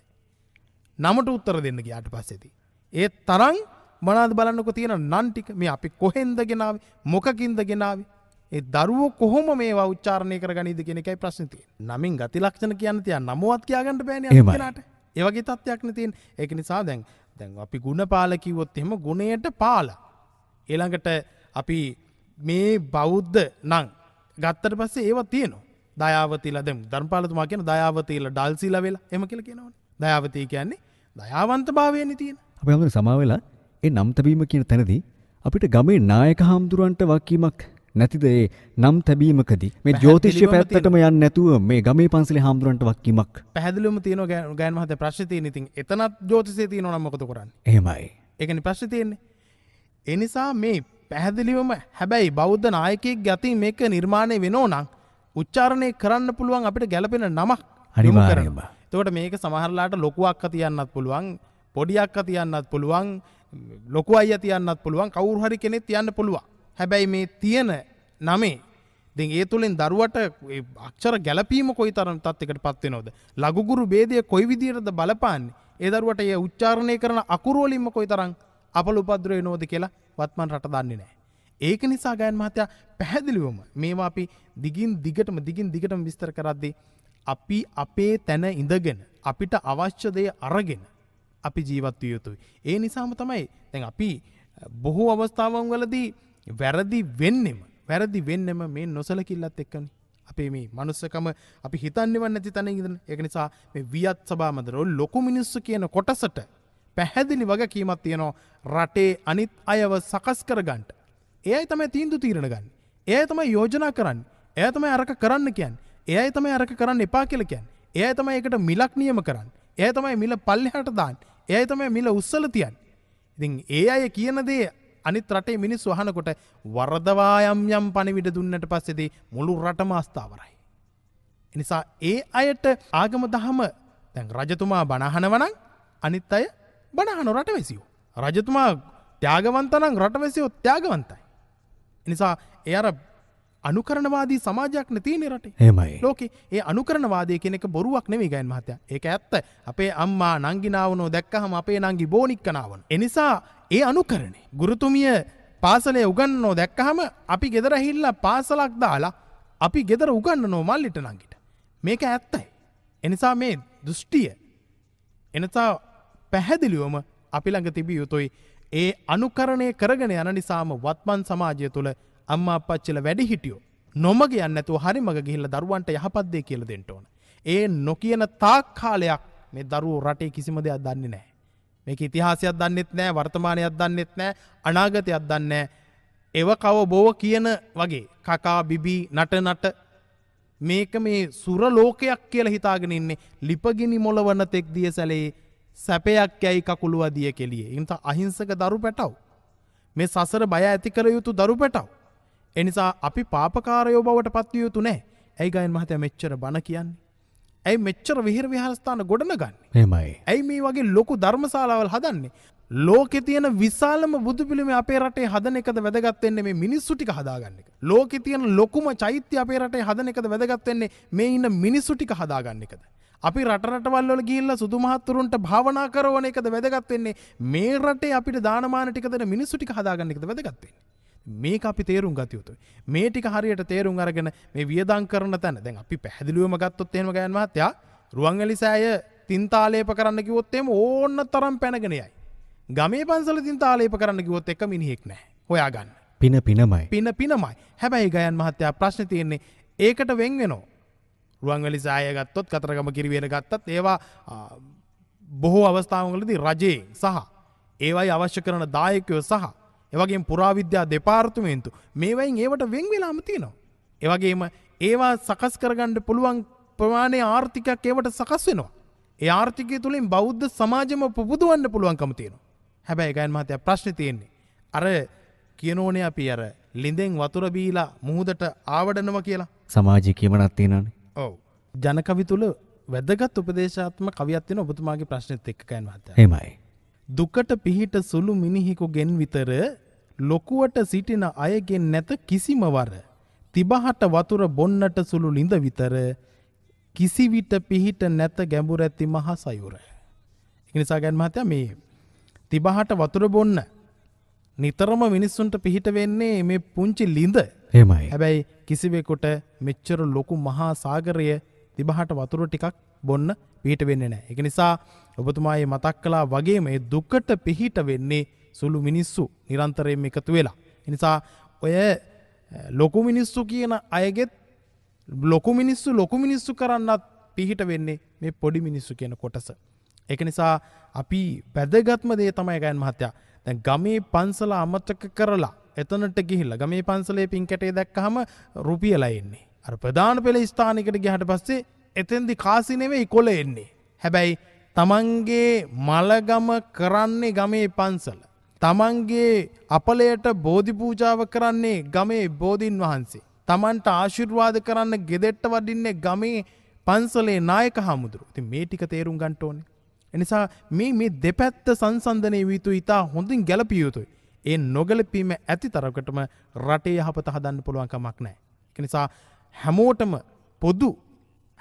නමට උත්තර දෙන්න ගියාට පස්සෙති. ඒත් තරං මනාද බලන්නක තියෙන නන්ටික මේ අපි කොහෙන්ද ගෙනාව මොකකින්ද ගෙනාවේ ඒ දරුවෝ කොහොම මේ උච්චාරණය කර ගනිද කෙන එකයි ප්‍රශ්නති නමින් ගති ලක්ෂණ කියන්න තිය නමුවත් කියාගන්නට බෑන නට ඒවගේ තත්වයක්න තියෙන් ඒක නිසා දැන් දැන් අපි ගුණ පාල කිවොත් එම ගුණයට පාල එළඟට අපි මේ බෞද්ධ නං ගත්තට පස්සේ ඒව තියනවා දයාවතිල දෙම ධර්පාලතුමා කියන දයාවතීල ඩල්සිල වෙලා එම කියල කියෙනවන දයාවතී කියන්නේ දයාවන්ත භාවයනි තියෙන අපි හඳු සමාවෙලා ඒ නම්තබීම කියන තැනදී අපිට ගමේ නායක හාමුදුරුවන්ට වකීමක් නැතිද ඒ නම් තැබීමකදී මේ ජ්‍යෝතිෂ්‍ය පැත්තටම යන්නේ නැතුව මේ ගමේ පන්සලේ හාමුදුරන්ට වක්කීමක් පැහැදිලිවම තියෙනවා ගෑන් මහත්තයා ප්‍රශ්නේ තියෙන ඉතින් එතනත් ජ්‍යෝතිෂය තියෙනවා නම් මොකද කරන්නේ? එහෙමයි. ඒකනේ ප්‍රශ්නේ තියෙන්නේ. ඒ නිසා මේ පැහැදිලිවම හැබැයි බෞද්ධ නායකයෙක් ගතින් මේක නිර්මාණය වෙනෝ නම් උච්චාරණය කරන්න පුළුවන් අපිට ගැලපෙන නමක් අනිවාර්යයෙන්ම. එතකොට මේක සමහරලාට ලොකුවක් තියන්නත් පුළුවන්, පොඩියක් තියන්නත් පුළුවන්, ලොකු අය තියන්නත් පුළුවන්, කවුරු හරි කෙනෙක් තියන්න පුළුවන්. හැබැයි මේ තියෙන නමේ දෙන් ඒ තුළින් දරුවට අක්ෂර ගැලපීම කොයි තරම් තත්යකට පත්වෙනවද. ලගුගුරු බේදය කොයි විදිරද බලපාන්නේ ඒ දරුවට ඒ උච්චාරණය කරන අකුරුවලින්ම කොයි තරම් අපල උපද්‍රය නෝද කියලා වත්මන් රට දන්නේ නෑ. ඒක නිසා ගයන් මහතයා පැහැදිලිවම මේවා අපි දිගින් දිගටම දිගින් දිගටම විස්තර කරද්දී අපි අපේ තැන ඉඳගෙන අපිට අවශ්‍යදය අරගෙන අපි ජීවත්ව යුතුයි. ඒ නිසාම තමයි තැන් අපි බොහෝ අවස්ථාවන් වලදී වැරදි වෙන්නෙම වැරදි වෙන්නම මේ නොසලකිල්ලත් එක්කන අපේ මේ මනුස්සකම අපි හිතන්නව නැති තන ඉදන එක නිසා මේ වියත් සභාමදරෝ ලොකු මිනිස්සු කියන කොටසට පැහැදිලි වග කීමත් තියනවා රටේ අනිත් අයව සකස් කරගන්ට. ඒයි තමයි තීන්දු තීරණ ගන්න. ඒය තමයි යෝජනා කරන්න. එය තමයි අරක කරන්න කියන්. ඒයි තමයි අරක කරන්න එපා කියලකයන්. ඒය තමයි එකට මිලක් නියම කරන්න. ඒ තමයි මිල පල්ලෙහට දාන්. ඒය තමයි මිල උත්සල තියන්. ඉතින් ඒ අය කියන දේ අනිත් රටේ මිනිස් වහනකොට වරදවායම් යම් පණිවිඩ දුන්නට පස්සෙදේ මුළු රටම අස්ථාවරයි. එනිසා ඒ අයට ආගම දහම තැන් රජතුමා බණහනවනං අනිත් අය බණහනු රටවෙසියෝ. රජතුමා ත්‍යාගවන්තනං රටවැසියෝ ත්‍යාගවන්තයි. එනිසා එයර අනුකරණවාදී සමාජයක් නැතිනේ රටේ. එහෙමයි. ලෝකේ ඒ අනුකරණවාදය කියන එක බොරුවක් නෙමෙයි ගයන් මහත්තයා. ඒක ඇත්ත. අපේ අම්මා නංගිනාවනෝ දැක්කහම අපේ නංගි බෝනික්කනාවන. ඒ නිසා ඒ අනුකරණේ ගුරුතුමිය පාසලේ උගන්වනෝ දැක්කහම අපි ගෙදර හිල්ලා පාසලක් දාලා අපි ගෙදර උගන්වනෝ මල්ලිට නංගිට. මේක ඇත්තයි. එනිසා මේ දෘෂ්ටිය එනසා පැහැදිලිවම අපි ළඟ තිබිය යුතුයි. ඒ අනුකරණය කරගෙන යන නිසාම වත්මන් සමාජය තුළ අම්මා අපච්චිලා වැඩි හිටියෝ නොමග යන්නේ නැතුව හරි මග ගිහිල්ලා දරුවන්ට යහපත් දේ කියලා දෙන්න ඕන. ඒ නොකියන තාක් කාලයක් මේ දරුවෝ රටේ කිසිම දෙයක් දන්නේ නැහැ. මේක ඉතිහාසයක් දන්නෙත් නැහැ, වර්තමානයක් දන්නෙත් නැහැ, අනාගතයක් දන්නේ නැහැ. එව කව බොව කියන වගේ කකා බිබී නට නට මේක මේ සුර ලෝකයක් කියලා හිතාගෙන ඉන්නේ ලිපගිනි මොලවන තෙක් දිය සැලේ සැපයක් යැයි කකුළුව දිය කෙලියේ. ඉන්ත අහිංසක දරු පැටව්. මේ සසර බය ඇති කළ යුතු දරු පැටව්. එනිසා අපි පාපකාරයෝ බවට පත්වියයුතු නෑ ඇයි ගයන් මහත මෙච්චර බණ කියන්නේ. ඇයි මෙච්චර විහිර විහාරස්ථාන ගොඩන ගන්න හෙමයි. ඇයි මේ වගේ ලොකු ධර්මශලාවල් හදන්නේ. ලෝකෙ තියෙන විශාලම බුදු පිළිම අපේ රටේ හදන එකද වැදගත්වෙන්නේ මේ මිනිස්සු ටික හදාගන්න එක. ලෝකෙ තියෙන ලොකුම චෛත්‍ය අපේ රටේ හදන එකද වැදගත්වෙන්නේ මේ ඉන්න මිනිස්සු ටික හදාගන්න එකද. අපි රටරටවල්ල ගිල්ල සුදුමහත්තුරුන්ට භාවනා කරවන එකද වැදගත්වෙන්නේ මේ රටේ අපිට දානමානටිකද මිනිස්සුටි හදාගන්නෙකද වැදගත්වෙන්නේ. මේ අපි තේරුම් ගතයුතුයි. මේ ටික හරියට තේරුම් අරගෙන මේ වියදං කරන තැන දැන් අපි පැහදිලුවම ගත්තොත් එෙම ගැන්මත්යා රුවන්ගලි සෑය තින්තාලේප කරන්න කිවොත්තෙම ඕන්න තරම් පැනගෙනයයි. ගමේ පන්සල තින්තාලේප කරන්න කිවොත් එක මිනිහෙක් නෑ හොයාගන්න. පින පිනමයි පින පිනමයි හැබැයි ගයන් මහත්තයා ප්‍රශ්න තියෙන්නේ ඒකට වෙන්ගෙනෝ. රුවන්ගලි සෑයගත්තොත් කතරගම කිරිවෙන ගත්තත් ඒවා බොහෝ අවස්ථාවලදී රජයේ සහ ඒවයි අවශ්‍ය කරන දායකයෝ සහ එවගේ පුරාවිද්‍යා දෙපාර්තුමේන්තු මේවයින් ඒවට වෙන් වෙලාම තියෙනවා. එවගේම ඒවා සකස් කරගන්න පුළුවන් ප්‍රමාණය ආර්ථිකයක් ඒවට සකස් වෙනවා. ඒ ආර්ථිකය තුළින් බෞද්ධ සමාජම පුබුදුවන්න පුළුවන්කම තියෙනවා. හැබැයි ගයන් මහතය ප්‍රශ්න තියෙන්නේ. අර කියනෝනේ අපි අර ලිඳෙන් වතුර බීලා මුහුදට ආවඩනව කියලා සමාජය කියමනත් තියෙනනේ. ඔව්. ජනකවි තුල වැදගත් උපදේශාත්මක කවියක් තියෙන ඔබතුමාගේ ප්‍රශ්නෙත් එක්ක ගයන් මහත්තයා. එහෙමයි. දුකට පිහිට සුළු මිනිහෙකු ගෙන් විතර ලොකුවට සිටින අයගෙන් නැත කිසිමවර. තිබහට වතුර බොන්නට සුළු ලිඳ විතර කිසිවිට පිහිට නැත ගැඹුර ඇති මහා සයුර. එනිසා ගැන්මහතය මේ තිබහට වතුර බොන්න නිතරම මිනිස්සුන්ට පිහිට වෙන්නේ මේ පුංචි ලිඳ හෙමයි හැබැයි කිසිවෙකුට මෙච්චර ලොකු මහා සාගරය තිබහට වතුර ටිකක් බොන්න පිහිට වෙන්නේ නෑ. එක නිසා ඔබතුමායේ මතක් කලා වගේ මේ දුකට පිහිට වෙන්නේ සුළු මිනිස්සු නිරන්තරයෙන් එකතු වෙලා. එනිසා ඔය ලොකු මිනිස්සු කියන අයගෙත් ලොකු මිනිස්සු ලොකු මිනිස්සු කරන්නත් පිහිට වෙන්නේ මේ පොඩි මිනිස්සු කියන කොටස. එක නිසා අපි පැදගත්ම දේ තමයි ගයන් මහත්තයා දැන් ගමේ පන්සල අමතක කරලා එතනට ගිහිල්ල ගමේ පන්සලේ පින් කැටේ දැක්කහම රුපියලා එන්නේ. අර ප්‍රධාන පෙළ ස්ථානිකට ගිහට පස්සේ එතෙන්දි කාසිනෙවෙයි කොල එන්නේ. හැබැයි තමන්ගේ මලගම කරන්නේ ගමේ පන්සල. තමන්ගේ අපලයට බෝධි පූජාව කරන්නේ ගමේ බෝධීන් වහන්සේ. තමන්ට ආශිර්වාද කරන්න ගෙදෙට්ට වඩින්නේ ගමේ පන්සලේ නායක හාමුදුරු. ඉතින් මේ ටික තේරුම් ගන්න ඕනේ. එනිසා මේ මේ දෙපැත්ත සංසන්දනය වීතු ඉතා හොඳින් ගැලපිය යුතුයි. ඒ නොගැලපීම ඇති තරකටම රටේ යහපත හදන්න පුළුවන් කමක් නැහැ. නිසා හැමෝටම පොදු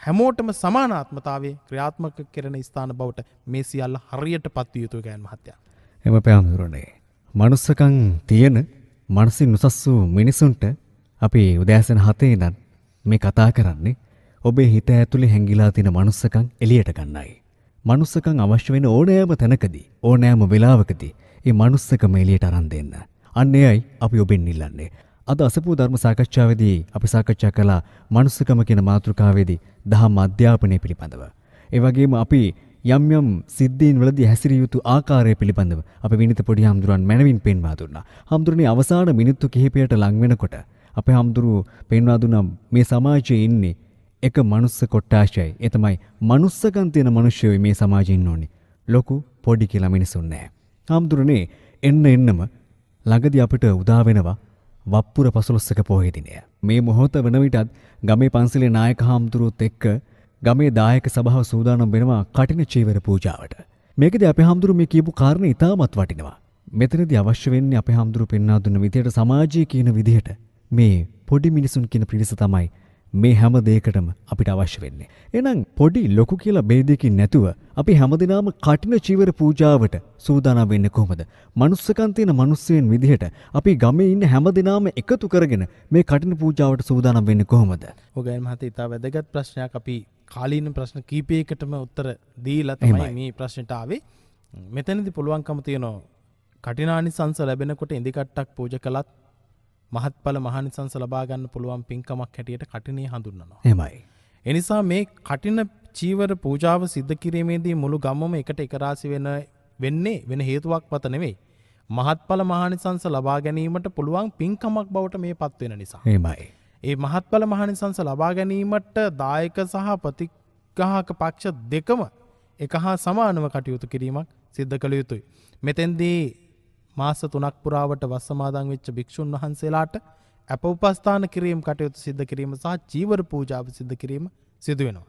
හැමෝටම සමානාත්මතාවේ ක්‍රියාත්මක කරන ස්ථාන බවට මේ සියල්ල හරියට පත්විය යුතු ගෑන් මහත්තයා. එම පැඳුරනේ. මනුස්සකම් තියෙන මනසින් උසස් වූ මිනිසුන්ට අපි උදෑසන හතේ ඉඳන් මේ කතා කරන්නේ ඔබේ හිත ඇතුලේ හැංගිලා තියෙන මනුස්සකම් එළියට ගන්නයි. මනුස්සකම් අවශ්‍ය වෙන ඕනෑම තැනකදී ඕනෑම වෙලාවකදී මේ මනුස්සකම එළියට අරන් දෙන්න. අන්න එයයි අපි ඔබෙන් ඉල්ලන්නේ. අද අසපු ධර්ම සාකච්ඡාවේදී අපි සාකච්ඡා කළා මනුස්සකම කියන මාතෘකාවේදී දහම් අධ්‍යාපනය පිළිබඳව. ඒ වගේම අපි යම් යම් සිද්ධීන් වලදී හැසිරිය යුතු ආකාරය පිළිබඳව අපේ විනිත පොඩි හම්දුරන් මනවින් පෙන්වා දුන්නා. හම්දුරනේ අවසාන මිනිත්තු කිහිපයට ලං වෙනකොට අපේ හම්දුරු පෙන්වා දුන්නා මේ සමාජයේ ඉන්නේ එක මනුස්ස කොට්ටාශයයි. ඒ තමයි මනුස්සකම් තියෙන මිනිස්සුයි මේ සමාජෙ ඉන්න ඕනේ. ලොකු පොඩි කියලා මිනිසුන් නැහැ. හම්දුරනේ එන්න එන්නම ළඟදී අපිට උදා වෙනවා වප්පුර 15ක පොහේ දිනය. මේ මොහොත වෙන විටත් ගමේ පන්සලේ නායක හාමුදුරුවොත් එක්ක ගමේ දායක සභාව සූදානම් වෙනවා කටින චීවර පූජාවට. මේකදී අපේ හාමුදුරුවෝ මේ කියපු කාරණේ ඉතාමත් වටිනවා. මෙතනදී අවශ්‍ය වෙන්නේ අපේ හාමුදුරුවෝ පෙන්වා දුන්න විදියට සමාජයේ කියන විදියට මේ පොඩි මිනිසුන් කියන පිරිස තමයි මේ හැම දෙයකටම අපිට අවශ්‍ය වෙන්නේ. එහෙනම් පොඩි ලොකු කියලා ભેදයකින් නැතුව අපි හැමදිනම කටින චීවර පූජාවට සූදානම් වෙන්නේ කොහොමද? manussකම් තියෙන මිනිස්සෙන් විදිහට අපි ගමේ ඉන්න හැමදිනම එකතු කරගෙන මේ කටින පූජාවට සූදානම් වෙන්නේ කොහොමද? ඔගයන් මහත්තයා ඉතා වැදගත් ප්‍රශ්නයක් අපි කාලීන ප්‍රශ්න කීපයකටම උත්තර දීලා තමයි මේ ප්‍රශ්නටාවේ මෙතැනදි පුළුවන්කම තියනෝ කටිනානි සංස ලැබෙනකොට ඉදිකට්ටක් පූජ කළත් මහත්ඵල මහනිසංස ලබාගන්න පුළුවන් පින්කමක් හැටියට කටිනේ හඳුන්නවා හෙමයි. එනිසා මේ කටින චීවර පූජාව සිද්ධ කිරීමේදී මුළු ගම්මම එකට එකරාසි වෙන වෙන්නේ වෙන හේතුවක් පත නෙවෙයි. මහත්ඵල මහනිසංස ලබා ගැනීමට පුළුවන් පින්කමක් බවට මේ පත්වෙන නිසා. හෙමයි. ඒ මහත්ඵල මහනිසංස ලබා ගැනීමට දායක සහ ප්‍රතිග්ගහක පක්ෂ දෙකම එක හා සමානව කටයුතු කිරීමක් සිද්ධ කළ යුතුයි. මෙතෙන්දී මාස තුනක් පුරාවට වස්සමාදන් වෙච්ච භික්ෂූන් වහන්සේලාට අප උපස්ථාන කිරීම කටයුතු සිද්ධ කිරීම සහ චීවර පූජාව සිද්ධ කිරීම සිදු වෙනවා.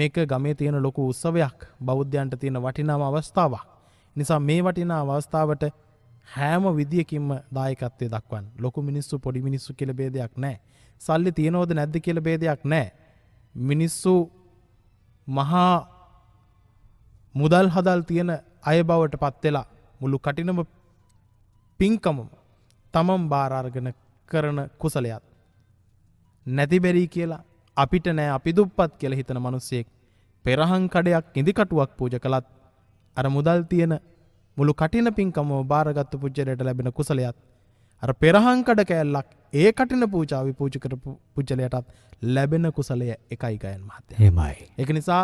මේක ගමේ තියෙන ලොකු උත්සවයක් බෞද්ධයන්ට තියෙන වටිනාම අවස්ථාවක්. නිසා මේ වටිනා අවස්ථාවට හෑම විදිියකින්ම දායකත්වය දක්වන් ලොකු මිනිස්සු පොඩි මිනිස්සු කෙළබේදයක් නෑ සල්ලි තියනෝද නැද්ද කියල බේදයක් නෑ. මිනිස්සු මහා මුදල් හදල් තියෙන අය බවට පත්වෙලා මුළු කටිනම පින්කමම තමම් භාරාර්ගන කරන කුසලයත්. නැතිබැරී කියලා අපිට නෑ අපි දුප්පත් කියල හිතන මනුස්සයෙක් පෙරහං කඩයක් ඉදිකටුවක් පූජ කළත් අර මුදල් තියෙන මුළු කටින පින්කම භාරගත්තු පුද්ජරයට ලැබෙන කුසලයත් අර පෙරහංකඩ කෑල්ලක් ඒ කටින පූචාවි පූචි කරපු පුච්චලයටත් ලැබෙන කුසලය එකයි ගයන් මහත්ත හෙමයි. එක නිසා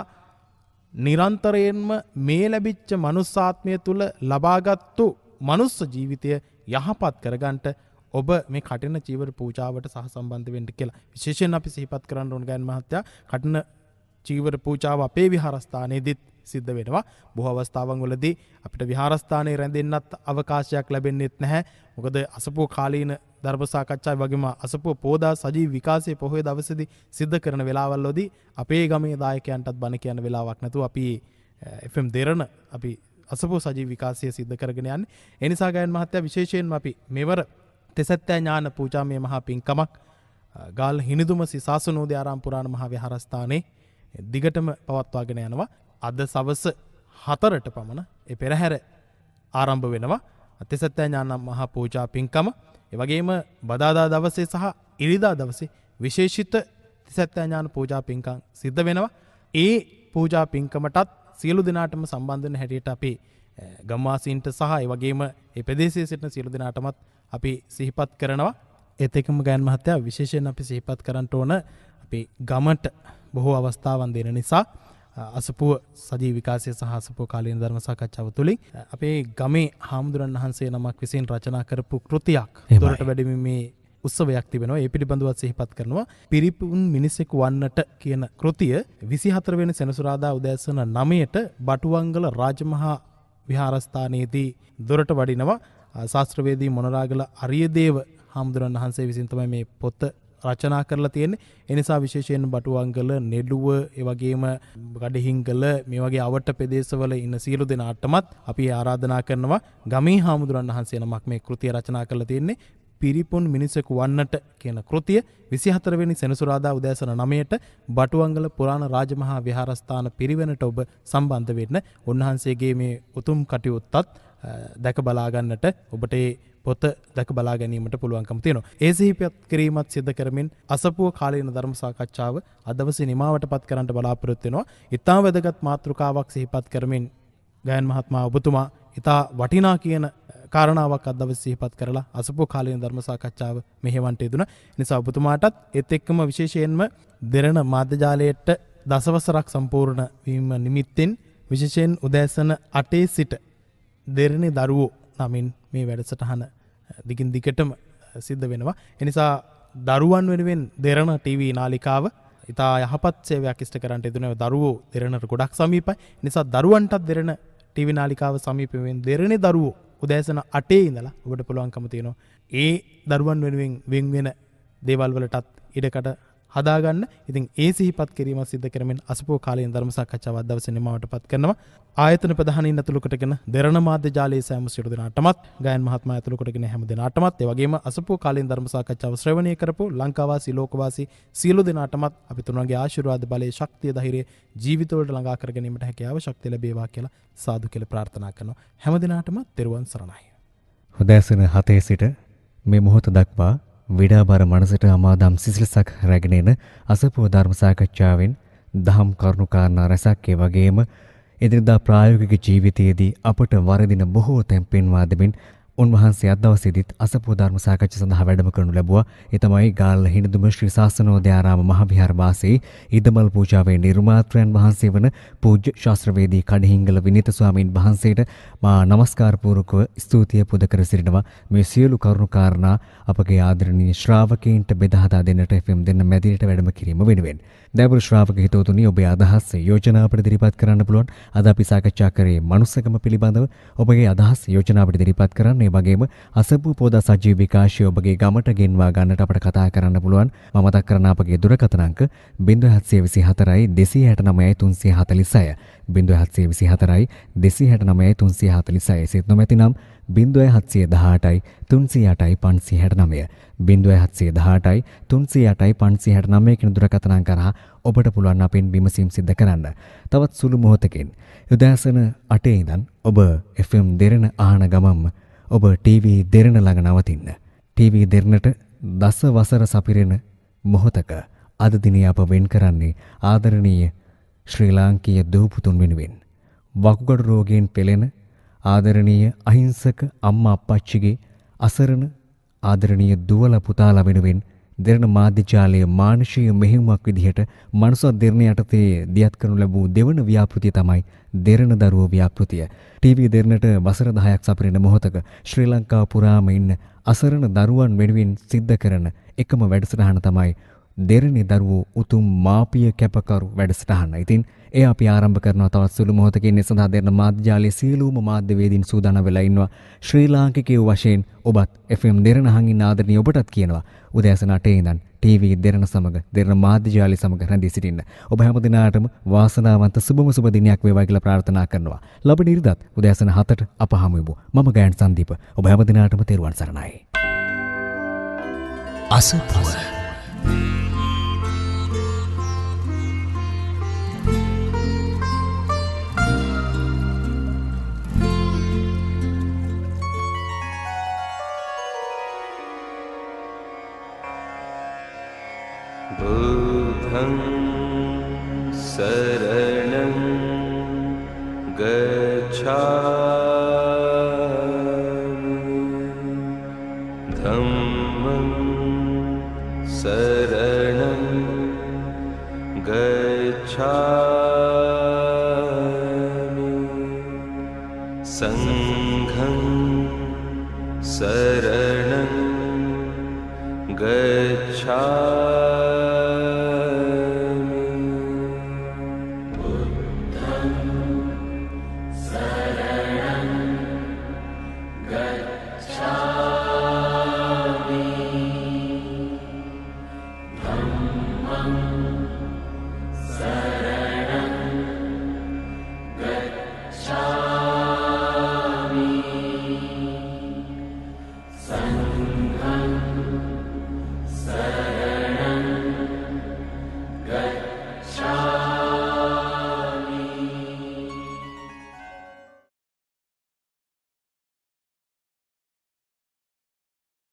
නිරන්තරයෙන්ම මේ ලැබිච්ච මනුස්සාත්මය තුළ ලබාගත්තු මනුස්ස ජීවිතය යහපත් කරගන්ට ඔබ මේ කටින චීවර පූචාවට සහ සම්බන්ධ වෙන්ට කියලා විශේෂෙන් අපි සිහිපත් කරන්න ඕන් ගැන් මහත්තය කටින චීවර පූචාව අපේ විහාරස්ථානයේදත් සිද්ධ වෙනවා. බොහෝ අවස්ථාවන් වලදී අපිට විහාරස්ථානයේ රැඳෙන්නත් අවකාශයක් ලැබෙන්නේත් නැහැ. මොකද අසපුව කාලීන ධර්ම සාකච්ඡා වගේම අසපුව පෝදා සජීව විකාශයේ පොහොය දවසේදී සිද්ධ කරන වෙලාවල්වලදී අපේ ගමේ දායකයන්ටත් බණ කියන වෙලාවක් නැතුව අපි FM දෙරණ අපි අසපුව සජීව විකාශය සිද්ධ කරගෙන යන්නේ. ඒ නිසා ගයන් මහත්තයා විශේෂයෙන්ම අපි මෙවර තෙසැත්තෑ ඥාන පූජාමය මහා පින්කමක් ගාල් හිනිදුම සිසාසනෝදයාරාම් පුරාණ මහා විහාරස්ථානයේ දිගටම පවත්වාගෙන යනවා අද සවස හතරට පමණ එ පෙරහැර ආරම්භ වෙනවා අතිසත්‍යය ඥානම් මහා පූජා පින්කම එවගේම බදාදා දවසේ සහ ඉරිදා දවසේ විශේෂිත තිසත්‍යඥාන පූජා පින්කං සිද්ධ වෙනවා ඒ පූජා පින්කමටත් සියලු දෙනාටම සම්බන්ධන හැටියට අපේ ගම්වාසීන්ට සහ එවගේම ඒ ප්‍රදේශයේ සිටින සියලු දෙනාටමත් අපි සිහිපත් කරනවා ඒත් එකම ගෑන් මහත්තයා විශේෂයෙන් අපි සිහිපත් කරන්නට ඕන අපේ ගමට බොහෝ අවස්ථාවන් දෙන නිසා අසපුුව සජී විකාසය සහසපෝ කාලීන ධර්ම සාකච්ඡාව තුළින් අපේ ගමේ හාමුදුරන් වහන්සේ නමක් විසින් රචනා කරපු කෘතියක් දොරට වැඩිම මේ උත්සවයක් තිබෙනවා ඒ පිළිබඳවත් සිහිපත් කරනවා පිරිපුන් මිනිසෙකු වන්නට කියන කෘතිය විසිහතර වෙන සෙනසුරාදා උදෑසන නමයට බටුවංගල රාජමහා විහාරස්ථානයේදී දොරට වඩිනවා ශාස්ත්‍රවේදී මොනරාගල අරියදේව හාමුදුරන් වහන්සේ විසින් තමයි මේ පොත රචනා කරලා තියෙන්නේ එනිසා විශේෂයෙන් බටුවංගල නෙළුව එවගේම ගඩහිංගල මේ වගේ අවට පෙදේශවල ඉන්න සියලු දෙනාටමත් අපි ආරාධනා කරනවා ගමේ හාමුදුරන් වහන්සේ නමක් මේ කෘතිය රචනා කරලා තියෙන්නේ පිරිපුන් මිනිසකු වන්නට කියන කෘතිය විසිහතරවෙනි සෙනසුරාදා උදෑසන නමයට බටුවංගල පුරාණ රාජමහා විහාරස්ථාන පිරිවෙනට ඔබ සම්බන්ධ වෙන්න උන්වහන්සේගේ මේ උතුම් කටයුත්තත් දැක බලාගන්නට ඔබට පොත දැක බලා ගැනීමට පුළුවන්කම තියෙනවා. ඒ සිහිපත් කිරීමත් සිද්ධ කරමින් අසපුව කාලීන ධර්ම සාකච්ඡාව අදවසේ නිමාවට පත් කරන්නට බලාපොරොත්තු වෙනවා. ඉතාම වැදගත් මාතෘකාවක් සිහිපත් කරමින් ගයන් මහත්මයා ඔබතුමා ඉතා වටිනා කියන කාරණාවක් අදව සිහිපත් කරලා අසපු කාලීන ධර්ම සාකච්ඡාව මෙහෙවන්ට යෙදුන නිසා ඔබතුමාටත් එත් එක්කම විශේෂයෙන්ම දෙරණ මාධ්‍යජාලයට දසවසරක් සම්පූර්ණ වීම නිමිත්තෙන් විශේෂයෙන් උදෑසන අටේ සිට දෙරණි දරුවෝ නමින් මේ වැඩසටහන දිගින් දිකටම සිද්ධ වෙනවා. එනිසා දරුවන් වෙනුවෙන් දෙරණ ටීවී නාලිකාව ඉතා යහපත් සේවයක් ෂ්ට කරට එදනව දරුවෝ දෙරණට ගොඩක් සමීපයි නිසා දරුවන්ටත් දෙරෙන ටීවි නාලිකාව සමීපවෙන් දෙරණ දරුවෝ උදෑසන අටේ ඉඳලා ඔබට පුළුවන්කම තියෙනවා. ඒ දරුවන් වෙනුවෙන් වෙන් වෙන දේවල්වලටත් ඉඩකට හදාගන්න ඉතින් ඒ සිහිපත් කිරීම සිද්ධ කරමින් අසපෝ කාලයෙන් ධර්ම සාකච්ඡාව අදවස නිමවට පත් කරනවා ආයතන ප්‍රධානීන් ඇතුළු කොටගෙන දෙරණ මාධ්‍ය ජාලයේ සෑම සියලු දෙනාටමත් ගායන් මහත්මයා ඇතුළු කොටගෙන හැම දෙනාටමත් ඒ වගේම අසපෝ කාලයෙන් ධර්ම සාකච්ඡාව ශ්‍රවණය කරපු ලංකාවාසී ලෝකවාසී සියලු දෙනාටමත් අපි තුන්වගේ ආශිර්වාද බලයේ ශක්තිය ධෛර්යය ජීවිතවලට ළඟා කර ගැනීමට හැකියාව ශක්තිය ලැබේවා කියලා සාදු කියලා ප්‍රාර්ථනා කරනවා හැම දිනාටම තෙරුවන් සරණයි. හොදැසන හතේ සිට මේ මොහොත දක්වා විඩාබර මනසට අමාදම් සිසිලසක් රැගෙන එන අසපුව ධර්ම සාකච්ඡාවෙන් දහම් කරුණු කාරණා රසක් ඒ වගේම එදිනදා ප්‍රායෝගික ජීවිතයේදී අපට වරදින බොහෝ තැන් පෙන්වා දෙමින් උන්වහන්සේ අදවසේදීත් අසපුව ධර්ම සාකච්ඡා සඳහා වැඩම කරනු ලැබුවා. ඒ තමයි ගාල්ල හිඳුම ශ්‍රී සාසනෝදයාරාම මහවිහාරවාසී ඉදමල් පූජාවේ නිර්මාත්‍රයන් වහන්සේ වන පූජ්‍ය ශාස්ත්‍රවේදී කඩහිංගල විනිත ස්වාමීන් වහන්සේට මා নমස්කාර පූර්වකව ස්තුතිය පුද කර සිටිනවා. මේ සියලු කරුණු කාරණා අපගේ ආදරණීය ශ්‍රාවකයන්ට බෙදා හදා දෙන්නට FM දෙන්න මැදිරියට වැඩම කිරීම වෙනුවෙන්. දයබර ශ්‍රාවක හිතවතුනි ඔබේ අදහස් යෝජනා අපට ඉදිරිපත් කරන්න පුළුවන්. අද අපි සාකච්ඡා කරේ මනුස්සකම පිළිබඳව ඔබගේ අදහස් යෝජනා අපට ඉදිරිපත් කරන්න කරන්න. ඒ වගේම අසපු පෝදා සජීව විකාශය ඔබගේ ගමට ගෙන්වා ගන්නට අපට කතා කරන්න පුළුවන්. මම මතක් කරන අපගේ දුරකථන අංක 0724 269 346 0724 269 346 සිත නොමැතිනම් 0718යි 308යි 569 0718යි 308යි 569 කියන දුරකථන අංක කරා ඔබට පුළුවන් අපෙන් විමසීම් සිද්ධ කරන්න. තවත් සුළු මොහොතකින් උදෑසන 8 ඉඳන් ඔබ FM දෙරණ ආහන ගමම් ඔබ ටීවී දෙරණ ළඟ නවතින්න. ටීවී දෙරණට දස වසර සපිරෙන මොහොතක අද දිනේ අප වෙන් කරන්නේ ආදරණීය ශ්‍රී ලාංකීය දූපුතුන් වෙනුවෙන්. වකුගඩු රෝගයෙන් පෙළෙන ආදරණීය අහිංසක අම්මා අප්පච්චිගේ අසරණ ආදරණීය දුවලා පුතාලා වෙනුවෙන් දෙරණ මාධ්‍ය ජාලය මානුෂීය මෙහෙයුමක් විදිහට මනුස්ස දෙරණ යටතේ දියත් කරනු ලැබූ දෙවන ව්‍යාපෘතිය තමයි දෙරණ දරුවෝ ව්‍යාපෘතිය. ටීවී දෙරණට වසර 10ක් සපිරෙන මොහොතක ශ්‍රී ලංකාව පුරාම ඉන්න අසරණ දරුවන් වෙනුවෙන් සිද්ධ කරන එකම වැඩසටහන තමයි දෙරණේ දරුවෝ උතුම් මාපිය කැපකරු වැඩසටහන. ඉතින් එය අපි ආරම්භ කරනවා තවත් සුළු මොහොතකින් ඒ සඳහා දෙන මාධ්‍යාලයේ සියලුම මාධ්‍යවේදීන් සූදානම් වෙලා ඉන්නවා. ශ්‍රී ලාංකිකයෝ වශයෙන් ඔබත් FM දෙරණහන් ඉන්න ආදරණීය ඔබටත් කියනවා. උදෑසන 8 ඉඳන් TV දෙරණ සමග දෙරණ මාධ්‍යාලය සමග රැඳී සිටින්න. ඔබ හැම දිනාටම වාසනාවන්ත සුබම සුබ දිනයක් වේවා කියලා ප්‍රාර්ථනා කරනවා. ලබන ඉරිදත් උදෑසන 7ට අප හමු වෙමු. මම ගයන් සන්දීප. ඔබ හැම දිනාටම තෙරුවන් සරණයි. අසපුව. Krishna